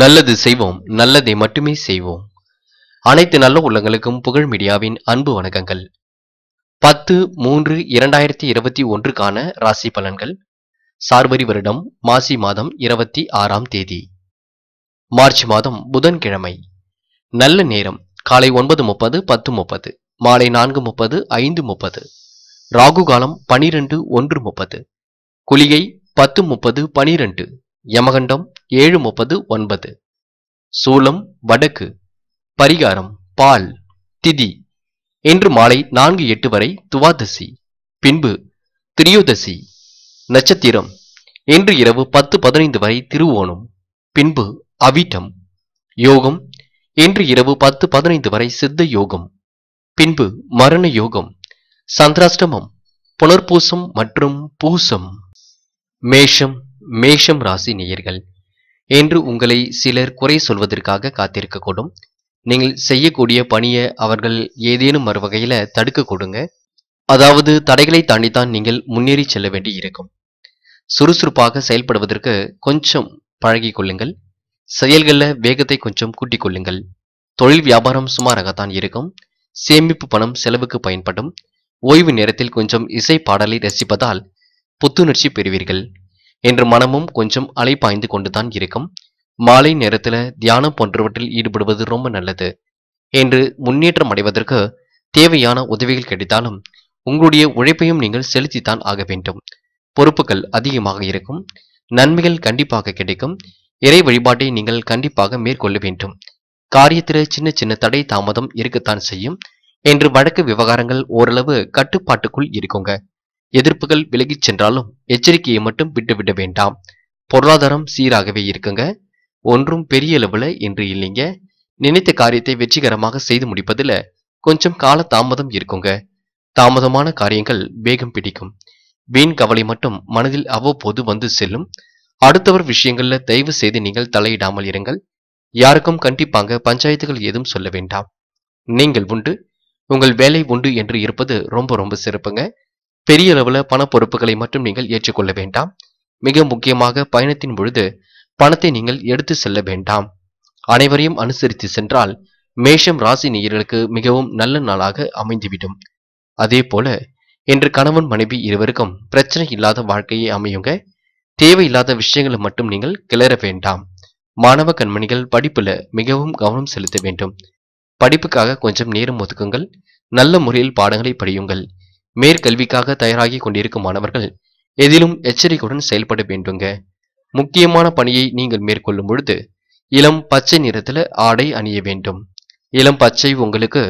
நல்லது செய்வோம் நல்லதை மட்டுமே செய்வோம் அனைத்து நல்ல உள்ளங்களுக்கும் புகழ் மீடியாவின் அன்பு வணக்கங்கள் பத்து மூன்று இரண்டாயிரத்தி இருபத்தி ஒன்றுக்கான ராசி பலன்கள் சார்வரி வருடம் மாசி மாதம் இருபத்தி ஆறாம் தேதி மார்ச் மாதம் புதன்கிழமை நல்ல நேரம் காலை ஒன்பது முப்பது பத்து முப்பது மாலை நான்கு முப்பது ஐந்து முப்பது ராகு காலம் பனிரெண்டு ஒன்று முப்பது குளிகை பத்து முப்பது பனிரெண்டு யமகண்டம் ஏழு முப்பது ஒன்பது சூலம் வடக்கு பரிகாரம் பால் திதி இன்று மாலை நான்கு எட்டு வரை துவாதசி பின்பு திரியோதசி நட்சத்திரம் இன்று இரவு பத்து பதினைந்து வரை திருவோணம் பின்பு அவிட்டம் யோகம் இன்று இரவு பத்து பதினைந்து வரை சித்த யோகம் பின்பு மரண யோகம் சந்திராஷ்டமம் புனர்பூசம் மற்றும் பூசம் மேஷம் மேஷம் ராசி நேயர்கள் என்று உங்களை சிலர் குறை சொல்வதற்காக காத்திருக்கக்கூடும் நீங்கள் செய்யக்கூடிய பணியை அவர்கள் ஏதேனும் மறுவகையில தடுக்க கொடுங்க அதாவது தடைகளை தாண்டித்தான் நீங்கள் முன்னேறி செல்ல வேண்டி இருக்கும் சுறுசுறுப்பாக செயல்படுவதற்கு கொஞ்சம் பழகி கொள்ளுங்கள் செயல்களில் வேகத்தை கொஞ்சம் கூட்டிக் கொள்ளுங்கள் தொழில் வியாபாரம் சுமாராகத்தான் இருக்கும் சேமிப்பு பணம் செலவுக்கு பயன்படும் ஓய்வு நேரத்தில் கொஞ்சம் இசை பாடலை ரசிப்பதால் புத்துணர்ச்சி பெறுவீர்கள் என்று மனமும் கொஞ்சம் அலைப்பாய்ந்து கொண்டுதான் இருக்கும் மாலை நேரத்தில் தியானம் போன்றவற்றில் ஈடுபடுவது ரொம்ப நல்லது என்று முன்னேற்றம் அடைவதற்கு தேவையான உதவிகள் கிடைத்தாலும் உங்களுடைய உழைப்பையும் நீங்கள் செலுத்தித்தான் ஆக வேண்டும் பொறுப்புகள் அதிகமாக இருக்கும் நன்மைகள் கண்டிப்பாக கிடைக்கும் இறை வழிபாட்டை நீங்கள் கண்டிப்பாக மேற்கொள்ள வேண்டும் காரியத்தில் சின்ன சின்ன தடை தாமதம் இருக்கத்தான் செய்யும் என்று வழக்கு விவகாரங்கள் ஓரளவு கட்டுப்பாட்டுக்குள் இருக்குங்க எதிர்ப்புகள் விலகிச் சென்றாலும் எச்சரிக்கையை மட்டும் விட்டுவிட வேண்டாம் பொருளாதாரம் சீராகவே இருக்குங்க ஒன்றும் பெரிய அளவில் இன்று இல்லைங்க நினைத்த காரியத்தை வெற்றிகரமாக செய்து முடிப்பதில் கொஞ்சம் கால தாமதம் இருக்குங்க தாமதமான காரியங்கள் வேகம் பிடிக்கும் வீண் கவலை மட்டும் மனதில் அவ்வப்போது வந்து செல்லும் அடுத்தவர் விஷயங்கள்ல தயவு செய்து நீங்கள் தலையிடாமல் இருங்கள் யாருக்கும் கண்டிப்பாங்க பஞ்சாயத்துகள் ஏதும் சொல்ல வேண்டாம் நீங்கள் உண்டு உங்கள் வேலை உண்டு என்று இருப்பது ரொம்ப ரொம்ப சிறப்புங்க பெரிய அளவுல பண பொறுப்புகளை மட்டும் நீங்கள் ஏற்றுக்கொள்ள வேண்டாம் மிக முக்கியமாக பயணத்தின் பொழுது பணத்தை நீங்கள் எடுத்து செல்ல வேண்டாம் அனைவரையும் அனுசரித்து சென்றால் மேஷம் ராசி நேயர்களுக்கு மிகவும் நல்ல நாளாக அமைந்துவிடும் அதே போல இன்று கணவன் மனைவி இருவருக்கும் பிரச்சனை இல்லாத வாழ்க்கையை அமையுங்க தேவையில்லாத விஷயங்களை மட்டும் நீங்கள் கிளற வேண்டாம் மாணவ கண்மணிகள் படிப்புல மிகவும் கவனம் செலுத்த வேண்டும் படிப்புக்காக கொஞ்சம் நேரம் ஒதுக்குங்கள் நல்ல முறையில் பாடங்களை படியுங்கள் மேற்கல்விக்காக தயாராகி கொண்டிருக்கும் மாணவர்கள் எதிலும் எச்சரிக்கையுடன் செயல்பட வேண்டுங்க முக்கியமான பணியை நீங்கள் மேற்கொள்ளும் பொழுது இளம் பச்சை நிறத்தில் ஆடை அணிய வேண்டும் இளம் பச்சை உங்களுக்கு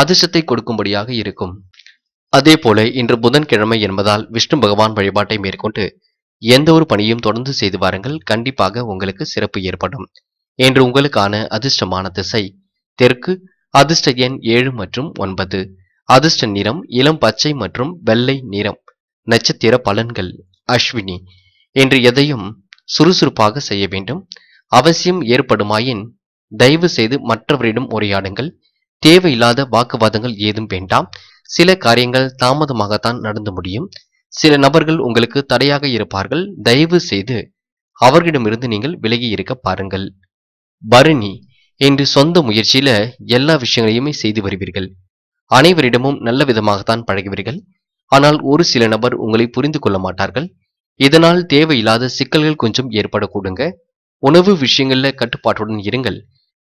அதிர்ஷ்டத்தை கொடுக்கும்படியாக இருக்கும் அதே போல இன்று புதன்கிழமை என்பதால் விஷ்ணு பகவான் வழிபாட்டை மேற்கொண்டு எந்த ஒரு பணியும் தொடர்ந்து செய்து வாருங்கள் கண்டிப்பாக உங்களுக்கு சிறப்பு ஏற்படும் என்று உங்களுக்கான அதிர்ஷ்டமான திசை தெற்கு அதிர்ஷ்ட எண் ஏழு மற்றும் ஒன்பது அதிர்ஷ்ட நிறம் இளம் பச்சை மற்றும் வெள்ளை நிறம் நட்சத்திர பலன்கள் அஸ்வினி என்று எதையும் சுறுசுறுப்பாக செய்ய வேண்டும் அவசியம் ஏற்படுமாயின் தயவு செய்து மற்றவரிடம் உரையாடுங்கள் தேவையில்லாத வாக்குவாதங்கள் ஏதும் வேண்டாம் சில காரியங்கள் தாமதமாகத்தான் நடந்து முடியும் சில நபர்கள் உங்களுக்கு தடையாக இருப்பார்கள் தயவு செய்து அவர்களிடமிருந்து நீங்கள் விலகி இருக்க பாருங்கள் பரணி என்று சொந்த முயற்சியில எல்லா விஷயங்களையுமே செய்து வருவீர்கள் அனைவரிடமும் நல்ல விதமாகத்தான் பழகுவீர்கள் ஆனால் ஒரு சில நபர் உங்களை புரிந்து கொள்ள மாட்டார்கள் இதனால் தேவையில்லாத சிக்கல்கள் கொஞ்சம் ஏற்படக்கூடுங்க உணவு விஷயங்கள்ல கட்டுப்பாட்டுடன் இருங்கள்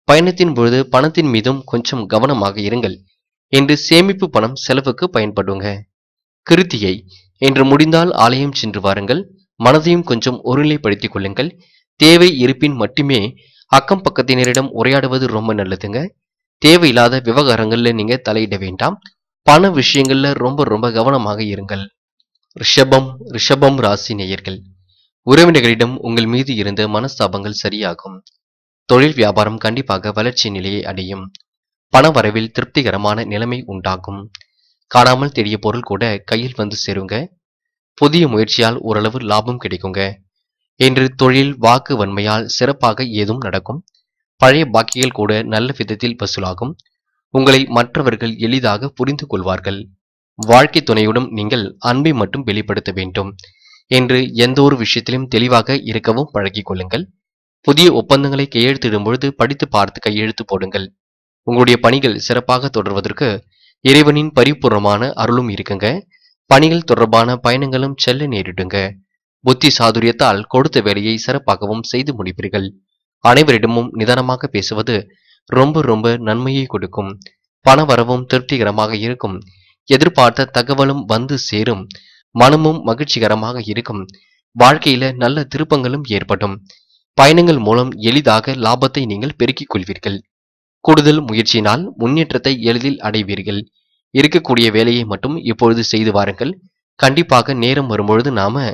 பயணத்தின் பொழுது பணத்தின் மீதும் கொஞ்சம் கவனமாக இருங்கள் என்று சேமிப்பு பணம் செலவுக்கு பயன்படுங்க கிருத்தியை என்று முடிந்தால் ஆலயம் சென்று வாருங்கள் மனதையும் கொஞ்சம் ஒருநிலைப்படுத்திக் கொள்ளுங்கள் தேவை இருப்பின் மட்டுமே அக்கம் பக்கத்தினரிடம் உரையாடுவது ரொம்ப நல்லதுங்க தேவையில்லாத விவகாரங்கள்ல நீங்க தலையிட வேண்டாம் பண விஷயங்கள்ல ரொம்ப ரொம்ப கவனமாக இருங்கள் ரிஷபம் ரிஷபம் ராசி நேயர்கள் உறவினர்களிடம் உங்கள் மீது இருந்த மனஸ்தாபங்கள் சரியாகும் தொழில் வியாபாரம் கண்டிப்பாக வளர்ச்சி நிலையை அடையும் பண வரவில் திருப்திகரமான நிலைமை உண்டாகும் காணாமல் தெரிய பொருள் கூட கையில் வந்து சேருங்க புதிய முயற்சியால் ஓரளவு லாபம் கிடைக்குங்க என்று தொழில் வாக்கு வன்மையால் சிறப்பாக ஏதும் நடக்கும் பழைய பாக்கிகள் கூட நல்ல விதத்தில் வசூலாகும் உங்களை மற்றவர்கள் எளிதாக புரிந்து கொள்வார்கள் வாழ்க்கை துணையுடன் நீங்கள் அன்பை மட்டும் வெளிப்படுத்த வேண்டும் என்று எந்த ஒரு விஷயத்திலும் தெளிவாக இருக்கவும் பழகிக் கொள்ளுங்கள் புதிய ஒப்பந்தங்களை கையெழுத்திடும் பொழுது படித்து பார்த்து கையெழுத்து போடுங்கள் உங்களுடைய பணிகள் சிறப்பாக தொடர்வதற்கு இறைவனின் பரிபூர்ணமான அருளும் இருக்குங்க பணிகள் தொடர்பான பயணங்களும் செல்ல நேரிடுங்க புத்தி சாதுரியத்தால் கொடுத்த வேலையை சிறப்பாகவும் செய்து முடிப்பீர்கள் அனைவரிடமும் நிதானமாக பேசுவது ரொம்ப ரொம்ப நன்மையை கொடுக்கும் பண வரவும் திருப்திகரமாக இருக்கும் எதிர்பார்த்த தகவலும் வந்து சேரும் மனமும் மகிழ்ச்சிகரமாக இருக்கும் வாழ்க்கையில நல்ல திருப்பங்களும் ஏற்படும் பயணங்கள் மூலம் எளிதாக லாபத்தை நீங்கள் பெருக்கிக் கொள்வீர்கள் கூடுதல் முயற்சியினால் முன்னேற்றத்தை எளிதில் அடைவீர்கள் இருக்கக்கூடிய வேலையை மட்டும் இப்பொழுது செய்து வாருங்கள் கண்டிப்பாக நேரம் வரும்பொழுது நாம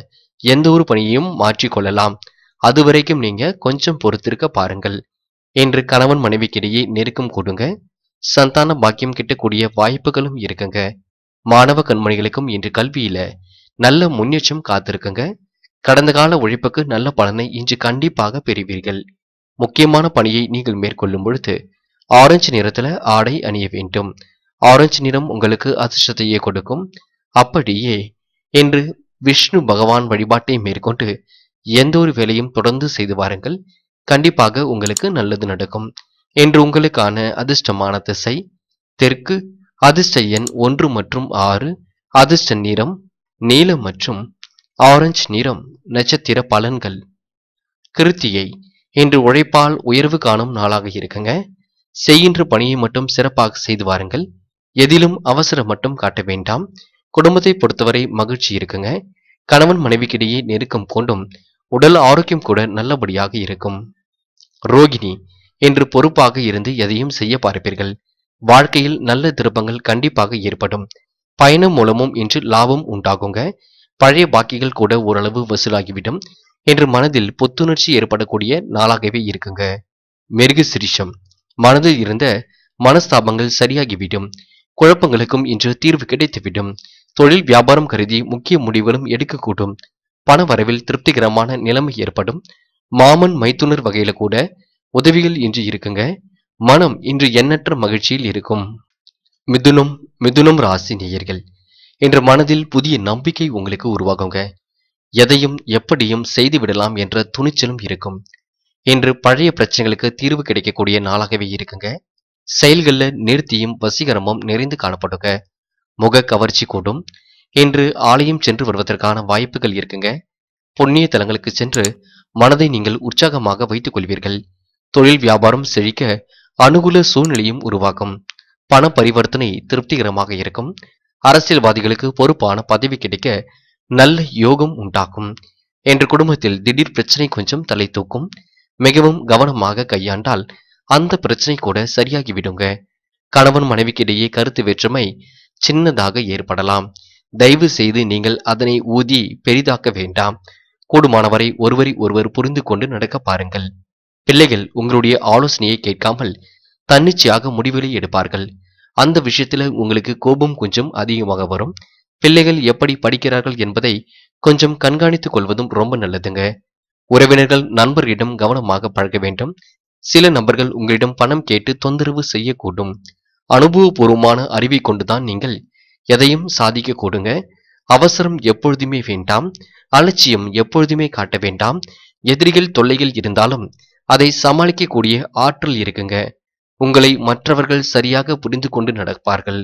எந்த ஒரு பணியையும் மாற்றிக்கொள்ளலாம் அது வரைக்கும் நீங்க கொஞ்சம் பொறுத்திருக்க பாருங்கள் என்று கணவன் மனைவிக்கிடையே நெருக்கம் கொடுங்க சந்தான பாக்கியம் கிட்டக்கூடிய வாய்ப்புகளும் இருக்குங்க மாணவ கண்மணிகளுக்கும் இன்று கல்வியில நல்ல முன்னேற்றம் காத்திருக்குங்க கடந்த கால உழைப்புக்கு நல்ல பலனை இன்று கண்டிப்பாக பெறுவீர்கள் முக்கியமான பணியை நீங்கள் மேற்கொள்ளும் பொழுது ஆரஞ்சு நிறத்துல ஆடை அணிய வேண்டும் ஆரஞ்சு நிறம் உங்களுக்கு அதிர்ஷ்டத்தையே கொடுக்கும் அப்படியே என்று விஷ்ணு பகவான் வழிபாட்டை மேற்கொண்டு எந்த ஒரு வேலையும் தொடர்ந்து செய்து வாருங்கள் கண்டிப்பாக உங்களுக்கு நல்லது நடக்கும் என்று உங்களுக்கான அதிர்ஷ்டமான திசை தெற்கு அதிர்ஷ்ட எண் ஒன்று மற்றும் ஆறு அதிர்ஷ்ட நிறம் நீலம் மற்றும் ஆரஞ்சு நிறம் நட்சத்திர பலன்கள் கிருத்தியை இன்று உழைப்பால் உயர்வு காணும் நாளாக இருக்குங்க செய்கின்ற பணியை மட்டும் சிறப்பாக செய்து வாருங்கள் எதிலும் அவசரம் மட்டும் காட்ட வேண்டாம் குடும்பத்தை பொறுத்தவரை மகிழ்ச்சி இருக்குங்க கணவன் மனைவிக்கிடையே நெருக்கம் கொண்டும் உடல் ஆரோக்கியம் கூட நல்லபடியாக இருக்கும் ரோகிணி என்று பொறுப்பாக இருந்து எதையும் செய்ய பார்ப்பீர்கள் வாழ்க்கையில் நல்ல திருப்பங்கள் கண்டிப்பாக ஏற்படும் பயணம் மூலமும் இன்று லாபம் உண்டாகுங்க பழைய பாக்கிகள் கூட ஓரளவு வசூலாகிவிடும் என்று மனதில் புத்துணர்ச்சி ஏற்படக்கூடிய நாளாகவே இருக்குங்க மெருகு சிரிஷம் மனதில் இருந்த மனஸ்தாபங்கள் சரியாகிவிடும் குழப்பங்களுக்கும் இன்று தீர்வு கிடைத்துவிடும் தொழில் வியாபாரம் கருதி முக்கிய முடிவுகளும் எடுக்கக்கூடும் பண வரவில் திருப்திகரமான நிலைமை ஏற்படும் மாமன் மைத்துனர் வகையில கூட உதவிகள் இன்று இருக்குங்க மனம் இன்று எண்ணற்ற மகிழ்ச்சியில் இருக்கும் மிதுனம் மிதுனம் ராசி நேயர்கள் என்ற மனதில் புதிய நம்பிக்கை உங்களுக்கு உருவாகுங்க எதையும் எப்படியும் செய்து விடலாம் என்ற துணிச்சலும் இருக்கும் இன்று பழைய பிரச்சனைகளுக்கு தீர்வு கிடைக்கக்கூடிய நாளாகவே இருக்குங்க செயல்களில் நிறுத்தியும் வசீகரமும் நிறைந்து காணப்படுங்க முக கவர்ச்சி கூடும் இன்று ஆலயம் சென்று வருவதற்கான வாய்ப்புகள் இருக்குங்க புண்ணிய தலங்களுக்கு சென்று மனதை நீங்கள் உற்சாகமாக வைத்துக் கொள்வீர்கள் தொழில் வியாபாரம் செழிக்க அனுகூல சூழ்நிலையும் உருவாகும் பண பரிவர்த்தனை திருப்திகரமாக இருக்கும் அரசியல்வாதிகளுக்கு பொறுப்பான பதவி கிடைக்க நல்ல யோகம் உண்டாக்கும் என்று குடும்பத்தில் திடீர் பிரச்சனை கொஞ்சம் தலை தூக்கும் மிகவும் கவனமாக கையாண்டால் அந்த பிரச்சனை கூட சரியாகிவிடுங்க கணவன் மனைவிக்கிடையே கருத்து வேற்றுமை சின்னதாக ஏற்படலாம் தயவு செய்து நீங்கள் அதனை ஊதி பெரிதாக்க வேண்டாம் கூடுமானவரை ஒருவரை ஒருவர் புரிந்து கொண்டு நடக்க பாருங்கள் பிள்ளைகள் உங்களுடைய ஆலோசனையை கேட்காமல் தன்னிச்சையாக முடிவுகளை எடுப்பார்கள் அந்த விஷயத்தில் உங்களுக்கு கோபம் கொஞ்சம் அதிகமாக வரும் பிள்ளைகள் எப்படி படிக்கிறார்கள் என்பதை கொஞ்சம் கண்காணித்துக் கொள்வதும் ரொம்ப நல்லதுங்க உறவினர்கள் நண்பர்களிடம் கவனமாக பழக வேண்டும் சில நபர்கள் உங்களிடம் பணம் கேட்டு தொந்தரவு செய்யக்கூடும் அனுபவபூர்வமான அறிவை கொண்டுதான் நீங்கள் எதையும் சாதிக்க கொடுங்க அவசரம் எப்பொழுதுமே வேண்டாம் அலட்சியம் எப்பொழுதுமே காட்ட வேண்டாம் எதிரிகள் தொல்லைகள் இருந்தாலும் அதை சமாளிக்கக்கூடிய ஆற்றல் இருக்குங்க உங்களை மற்றவர்கள் சரியாக புரிந்து கொண்டு நடப்பார்கள்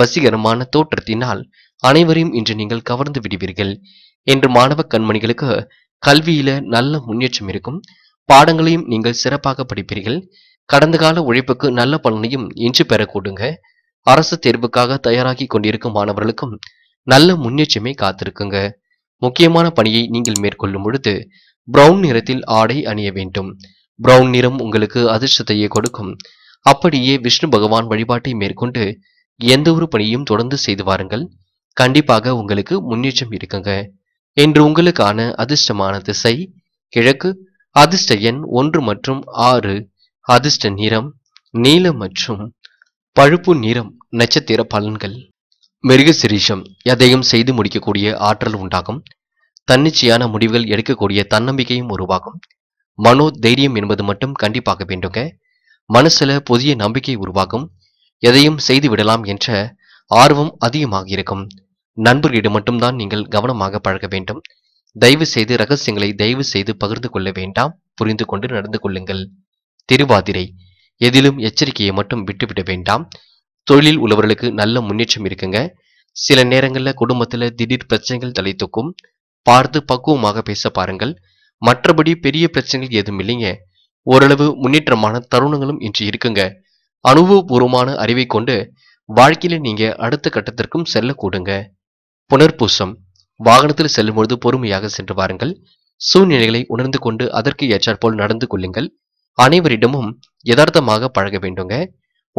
வசிகரமான தோற்றத்தினால் அனைவரையும் இன்று நீங்கள் கவர்ந்து விடுவீர்கள் என்று மாணவ கண்மணிகளுக்கு கல்வியில நல்ல முன்னேற்றம் இருக்கும் பாடங்களையும் நீங்கள் சிறப்பாக படிப்பீர்கள் கடந்த கால உழைப்புக்கு நல்ல பலனையும் இன்று பெறக்கூடுங்க அரசு தேர்வுக்காக தயாராகி கொண்டிருக்கும் மாணவர்களுக்கும் நல்ல முன்னேற்றமே காத்திருக்குங்க முக்கியமான பணியை நீங்கள் மேற்கொள்ளும் பொழுது பிரவுன் நிறத்தில் ஆடை அணிய வேண்டும் பிரவுன் நிறம் உங்களுக்கு அதிர்ஷ்டத்தையே கொடுக்கும் அப்படியே விஷ்ணு பகவான் வழிபாட்டை மேற்கொண்டு எந்த ஒரு பணியும் தொடர்ந்து செய்து வாருங்கள் கண்டிப்பாக உங்களுக்கு முன்னேற்றம் இருக்குங்க என்று உங்களுக்கான அதிர்ஷ்டமான திசை கிழக்கு அதிர்ஷ்ட எண் ஒன்று மற்றும் ஆறு அதிர்ஷ்ட நிறம் நீலம் மற்றும் பழுப்பு நிறம் நட்சத்திர பலன்கள் சிரீஷம் எதையும் செய்து முடிக்கக்கூடிய ஆற்றல் உண்டாகும் தன்னிச்சையான முடிவுகள் எடுக்கக்கூடிய தன்னம்பிக்கையும் உருவாகும் மனோ தைரியம் என்பது மட்டும் கண்டிப்பாக வேண்டுங்க மனசுல புதிய நம்பிக்கை உருவாகும் எதையும் செய்து விடலாம் என்ற ஆர்வம் அதிகமாக இருக்கும் நண்பர்களிடம் மட்டும்தான் நீங்கள் கவனமாக பழக வேண்டும் தயவு செய்து ரகசியங்களை தயவு செய்து பகிர்ந்து கொள்ள வேண்டாம் புரிந்து கொண்டு நடந்து கொள்ளுங்கள் திருவாதிரை எதிலும் எச்சரிக்கையை மட்டும் விட்டுவிட வேண்டாம் தொழிலில் உள்ளவர்களுக்கு நல்ல முன்னேற்றம் இருக்குங்க சில நேரங்களில் குடும்பத்தில் திடீர் பிரச்சனைகள் தலை தூக்கும் பார்த்து பக்குவமாக பேச பாருங்கள் மற்றபடி பெரிய பிரச்சனைகள் எதுவும் இல்லைங்க ஓரளவு முன்னேற்றமான தருணங்களும் இன்று இருக்குங்க அனுபவபூர்வமான அறிவை கொண்டு வாழ்க்கையில நீங்க அடுத்த கட்டத்திற்கும் செல்ல கூடுங்க புனர்பூசம் வாகனத்தில் செல்லும்பொழுது பொறுமையாக சென்று வாருங்கள் சூழ்நிலைகளை உணர்ந்து கொண்டு அதற்கு ஏற்றாற்போல் நடந்து கொள்ளுங்கள் அனைவரிடமும் யதார்த்தமாக பழக வேண்டுங்க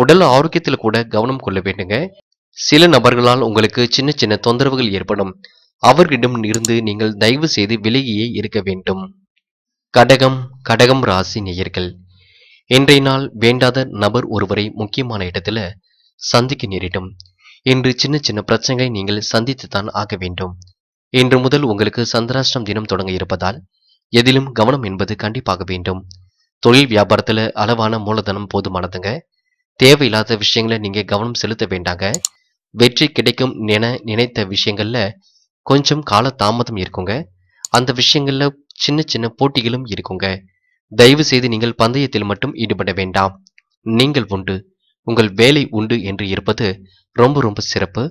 உடல் ஆரோக்கியத்தில் கூட கவனம் கொள்ள வேண்டுங்க சில நபர்களால் உங்களுக்கு சின்ன சின்ன தொந்தரவுகள் ஏற்படும் அவர்களிடம் இருந்து நீங்கள் தயவு செய்து விலகியே இருக்க வேண்டும் கடகம் கடகம் ராசி நேயர்கள் இன்றைய நாள் வேண்டாத நபர் ஒருவரை முக்கியமான இடத்துல சந்திக்க நேரிடும் இன்று சின்ன சின்ன பிரச்சனைகளை நீங்கள் சந்தித்துத்தான் ஆக வேண்டும் இன்று முதல் உங்களுக்கு சந்திராஷ்டம் தினம் தொடங்க இருப்பதால் எதிலும் கவனம் என்பது கண்டிப்பாக வேண்டும் தொழில் வியாபாரத்தில் அளவான மூலதனம் போதுமானதுங்க தேவையில்லாத விஷயங்களை நீங்கள் கவனம் செலுத்த வேண்டாங்க வெற்றி கிடைக்கும் என நினைத்த விஷயங்களில் கொஞ்சம் கால தாமதம் இருக்குங்க அந்த விஷயங்களில் சின்ன சின்ன போட்டிகளும் இருக்குங்க தயவு செய்து நீங்கள் பந்தயத்தில் மட்டும் ஈடுபட வேண்டாம் நீங்கள் உண்டு உங்கள் வேலை உண்டு என்று இருப்பது ரொம்ப ரொம்ப சிறப்பு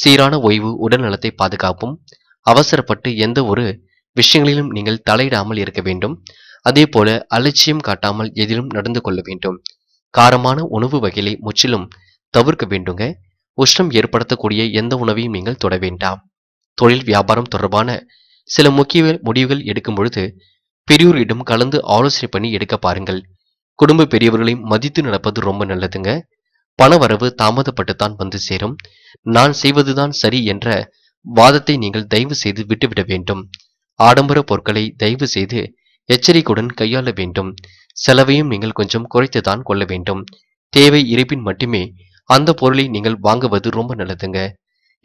சீரான ஓய்வு உடல்நலத்தை பாதுகாப்பும் அவசரப்பட்டு எந்த ஒரு விஷயங்களிலும் நீங்கள் தலையிடாமல் இருக்க வேண்டும் அதே போல அலட்சியம் காட்டாமல் எதிலும் நடந்து கொள்ள வேண்டும் காரமான உணவு வகைகளை முற்றிலும் தவிர்க்க வேண்டுங்க உஷ்ணம் ஏற்படுத்தக்கூடிய எந்த உணவையும் நீங்கள் தொட வேண்டாம் தொழில் வியாபாரம் தொடர்பான சில முக்கிய முடிவுகள் எடுக்கும் பொழுது பெரியோரிடம் கலந்து ஆலோசனை பண்ணி எடுக்க பாருங்கள் குடும்ப பெரியவர்களை மதித்து நடப்பது ரொம்ப நல்லதுங்க பண வரவு தாமதப்பட்டு தான் வந்து சேரும் நான் செய்வதுதான் சரி என்ற வாதத்தை நீங்கள் தயவு செய்து விட்டுவிட வேண்டும் ஆடம்பர பொருட்களை தயவு செய்து எச்சரிக்கையுடன் கையாள வேண்டும் செலவையும் நீங்கள் கொஞ்சம் குறைத்துதான் கொள்ள வேண்டும் தேவை இருப்பின் மட்டுமே அந்த பொருளை நீங்கள் வாங்குவது ரொம்ப நல்லதுங்க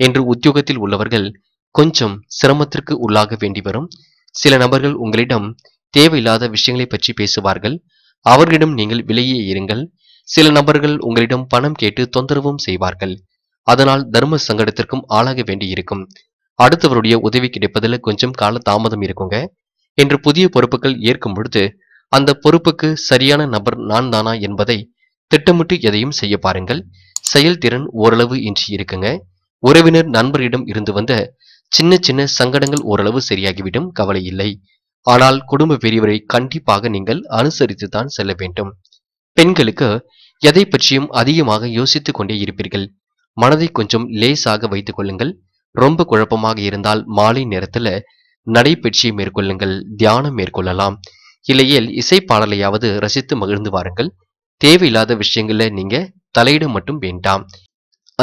என்று உத்தியோகத்தில் உள்ளவர்கள் கொஞ்சம் சிரமத்திற்கு உள்ளாக வேண்டி வரும் சில நபர்கள் உங்களிடம் தேவையில்லாத விஷயங்களை பற்றி பேசுவார்கள் அவர்களிடம் நீங்கள் விலையே இருங்கள் சில நபர்கள் உங்களிடம் பணம் கேட்டு தொந்தரவும் செய்வார்கள் அதனால் தர்ம சங்கடத்திற்கும் ஆளாக வேண்டியிருக்கும் அடுத்தவருடைய உதவி கிடைப்பதில் கொஞ்சம் கால தாமதம் இருக்குங்க என்று புதிய பொறுப்புகள் ஏற்கும் பொழுது அந்த பொறுப்புக்கு சரியான நபர் நான் தானா என்பதை திட்டமிட்டு எதையும் செய்ய பாருங்கள் செயல்திறன் ஓரளவு இன்றி இருக்குங்க உறவினர் நண்பரிடம் இருந்து வந்த சின்ன சின்ன சங்கடங்கள் ஓரளவு சரியாகிவிடும் கவலை இல்லை ஆனால் குடும்ப பெரியவரை கண்டிப்பாக நீங்கள் அனுசரித்து தான் செல்ல வேண்டும் பெண்களுக்கு எதை பற்றியும் அதிகமாக யோசித்துக் கொண்டே இருப்பீர்கள் மனதை கொஞ்சம் லேசாக வைத்துக் கொள்ளுங்கள் ரொம்ப குழப்பமாக இருந்தால் மாலை நேரத்துல நடைபயிற்சியை மேற்கொள்ளுங்கள் தியானம் மேற்கொள்ளலாம் இல்லையில் இசை பாடலையாவது ரசித்து மகிழ்ந்து வாருங்கள் தேவையில்லாத விஷயங்கள நீங்க தலையிட மட்டும் வேண்டாம்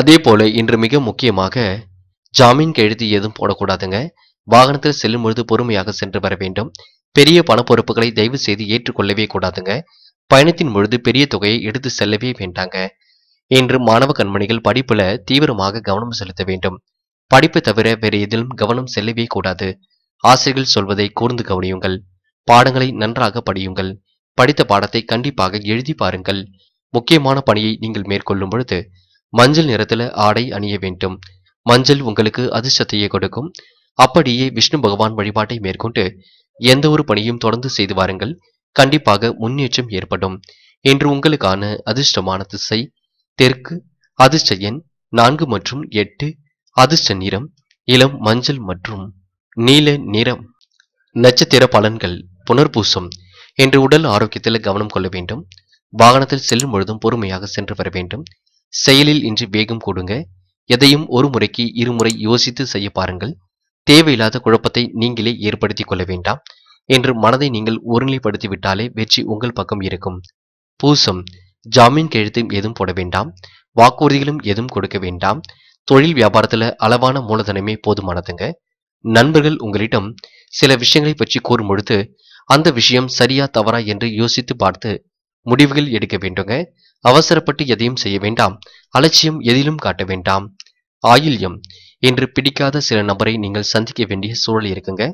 அதே போல இன்று மிக முக்கியமாக ஜாமீன் கெழுதி எதுவும் போடக்கூடாதுங்க வாகனத்தில் செல்லும் பொழுது பொறுமையாக சென்று வர வேண்டும் பெரிய பண பொறுப்புகளை தயவு செய்து ஏற்றுக்கொள்ளவே கூடாதுங்க பயணத்தின் பொழுது பெரிய தொகையை எடுத்து செல்லவே வேண்டாங்க இன்று மாணவ கண்மணிகள் படிப்புல தீவிரமாக கவனம் செலுத்த வேண்டும் படிப்பை தவிர வேறு எதிலும் கவனம் செல்லவே கூடாது ஆசிரியர்கள் சொல்வதை கூர்ந்து கவனியுங்கள் பாடங்களை நன்றாக படியுங்கள் படித்த பாடத்தை கண்டிப்பாக எழுதி பாருங்கள் முக்கியமான பணியை நீங்கள் மேற்கொள்ளும் பொழுது மஞ்சள் நிறத்துல ஆடை அணிய வேண்டும் மஞ்சள் உங்களுக்கு அதிர்ஷ்டத்தையே கொடுக்கும் அப்படியே விஷ்ணு பகவான் வழிபாட்டை மேற்கொண்டு எந்த ஒரு பணியும் தொடர்ந்து செய்து வாருங்கள் கண்டிப்பாக முன்னேற்றம் ஏற்படும் இன்று உங்களுக்கான அதிர்ஷ்டமான திசை தெற்கு அதிர்ஷ்ட எண் நான்கு மற்றும் எட்டு அதிர்ஷ்ட நிறம் இளம் மஞ்சள் மற்றும் நீல நிறம் நட்சத்திர பலன்கள் புனர்பூசம் என்று உடல் ஆரோக்கியத்தில் கவனம் கொள்ள வேண்டும் வாகனத்தில் செல்லும் பொழுதும் பொறுமையாக சென்று வர வேண்டும் செயலில் இன்று வேகம் கொடுங்க எதையும் ஒரு முறைக்கு இருமுறை யோசித்து செய்ய பாருங்கள் தேவையில்லாத குழப்பத்தை நீங்களே ஏற்படுத்தி கொள்ள வேண்டாம் என்று மனதை நீங்கள் ஒருநிலைப்படுத்தி விட்டாலே வெற்றி உங்கள் பக்கம் இருக்கும் பூசம் ஜாமீன் கெழுத்தும் எதுவும் போட வேண்டாம் வாக்குறுதிகளும் எதுவும் கொடுக்க வேண்டாம் தொழில் வியாபாரத்தில் அளவான மூலதனமே போதுமானதுங்க நண்பர்கள் உங்களிடம் சில விஷயங்களை பற்றி கூறும் பொழுது அந்த விஷயம் சரியா தவறா என்று யோசித்து பார்த்து முடிவுகள் எடுக்க வேண்டுங்க அவசரப்பட்டு எதையும் செய்ய வேண்டாம் அலட்சியம் எதிலும் காட்ட வேண்டாம் ஆயில்யம் என்று பிடிக்காத சில நபரை நீங்கள் சந்திக்க வேண்டிய சூழல் இருக்குங்க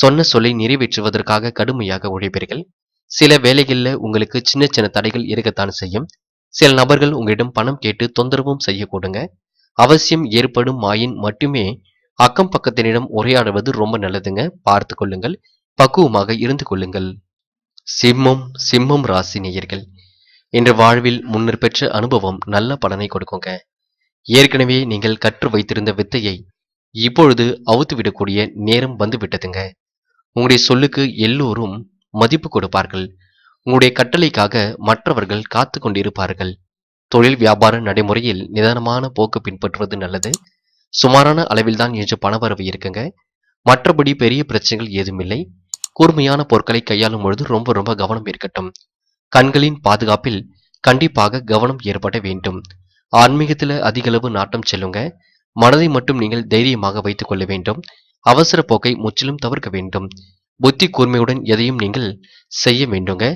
சொன்ன சொல்லை நிறைவேற்றுவதற்காக கடுமையாக உழைப்பீர்கள் சில வேலைகளில் உங்களுக்கு சின்ன சின்ன தடைகள் இருக்கத்தான் செய்யும் சில நபர்கள் உங்களிடம் பணம் கேட்டு தொந்தரவும் செய்யக்கூடுங்க அவசியம் ஏற்படும் மாயின் மட்டுமே அக்கம் பக்கத்தினிடம் உரையாடுவது ரொம்ப நல்லதுங்க பார்த்து கொள்ளுங்கள் பக்குவமாக இருந்து கொள்ளுங்கள் சிம்மம் சிம்மம் ராசி நேயர்கள் இன்று வாழ்வில் முன்னர் பெற்ற அனுபவம் நல்ல பலனை கொடுக்குங்க ஏற்கனவே நீங்கள் கற்று வைத்திருந்த வித்தையை இப்பொழுது அவுத்து விடக்கூடிய நேரம் வந்து விட்டதுங்க உங்களுடைய சொல்லுக்கு எல்லோரும் மதிப்பு கொடுப்பார்கள் உங்களுடைய கட்டளைக்காக மற்றவர்கள் காத்து கொண்டிருப்பார்கள் தொழில் வியாபார நடைமுறையில் நிதானமான போக்கு பின்பற்றுவது நல்லது சுமாரான அளவில் தான் இன்று பணவரவு இருக்குங்க மற்றபடி பெரிய பிரச்சனைகள் ஏதுமில்லை கூர்மையான பொருட்களை கையாளும் பொழுது ரொம்ப ரொம்ப கவனம் இருக்கட்டும் கண்களின் பாதுகாப்பில் கண்டிப்பாக கவனம் ஏற்பட வேண்டும் ஆன்மீகத்தில் அதிகளவு நாட்டம் செல்லுங்க மனதை மட்டும் நீங்கள் தைரியமாக வைத்துக் கொள்ள வேண்டும் அவசர போக்கை முற்றிலும் தவிர்க்க வேண்டும் புத்தி கூர்மையுடன் எதையும் நீங்கள் செய்ய வேண்டுங்க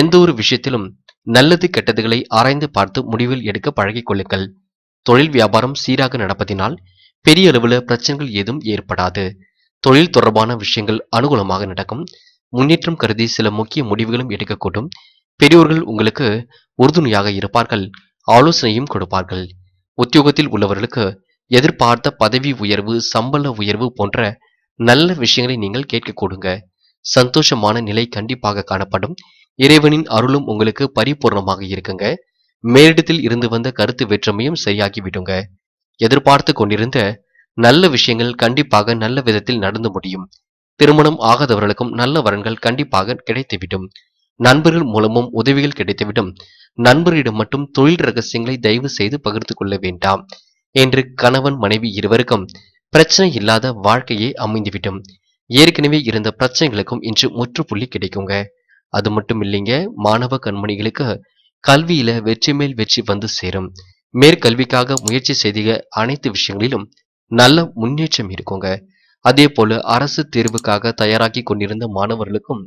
எந்த ஒரு விஷயத்திலும் நல்லது கெட்டதுகளை ஆராய்ந்து பார்த்து முடிவில் எடுக்க பழகிக் கொள்ளுங்கள் தொழில் வியாபாரம் சீராக நடப்பதினால் பெரிய அளவில் பிரச்சனைகள் ஏதும் ஏற்படாது தொழில் தொடர்பான விஷயங்கள் அனுகூலமாக நடக்கும் முன்னேற்றம் கருதி சில முக்கிய முடிவுகளும் எடுக்கக்கூடும் பெரியோர்கள் உங்களுக்கு உறுதுணையாக இருப்பார்கள் ஆலோசனையும் கொடுப்பார்கள் உத்தியோகத்தில் உள்ளவர்களுக்கு எதிர்பார்த்த பதவி உயர்வு சம்பள உயர்வு போன்ற நல்ல விஷயங்களை நீங்கள் கேட்க கூடுங்க சந்தோஷமான நிலை கண்டிப்பாக காணப்படும் இறைவனின் அருளும் உங்களுக்கு பரிபூர்ணமாக இருக்குங்க மேலிடத்தில் இருந்து வந்த கருத்து வெற்றமையும் வேற்றுமையும் விடுங்க எதிர்பார்த்து கொண்டிருந்த நல்ல விஷயங்கள் கண்டிப்பாக நல்ல விதத்தில் நடந்து முடியும் திருமணம் ஆகாதவர்களுக்கும் நல்ல வரன்கள் கண்டிப்பாக கிடைத்துவிடும் நண்பர்கள் மூலமும் உதவிகள் கிடைத்துவிடும் நண்பரிடம் மட்டும் தொழில் ரகசியங்களை தயவு செய்து பகிர்ந்து கொள்ள வேண்டாம் என்று கணவன் மனைவி இருவருக்கும் பிரச்சனை இல்லாத வாழ்க்கையே அமைந்துவிடும் ஏற்கனவே இருந்த பிரச்சனைகளுக்கும் இன்று முற்றுப்புள்ளி கிடைக்குங்க அது மட்டும் இல்லைங்க மாணவ கண்மணிகளுக்கு கல்வியில வெற்றி மேல் வெற்றி வந்து சேரும் மேற்கல்விக்காக முயற்சி செய்திக அனைத்து விஷயங்களிலும் நல்ல முன்னேற்றம் இருக்குங்க அதே போல அரசு தேர்வுக்காக தயாராகி கொண்டிருந்த மாணவர்களுக்கும்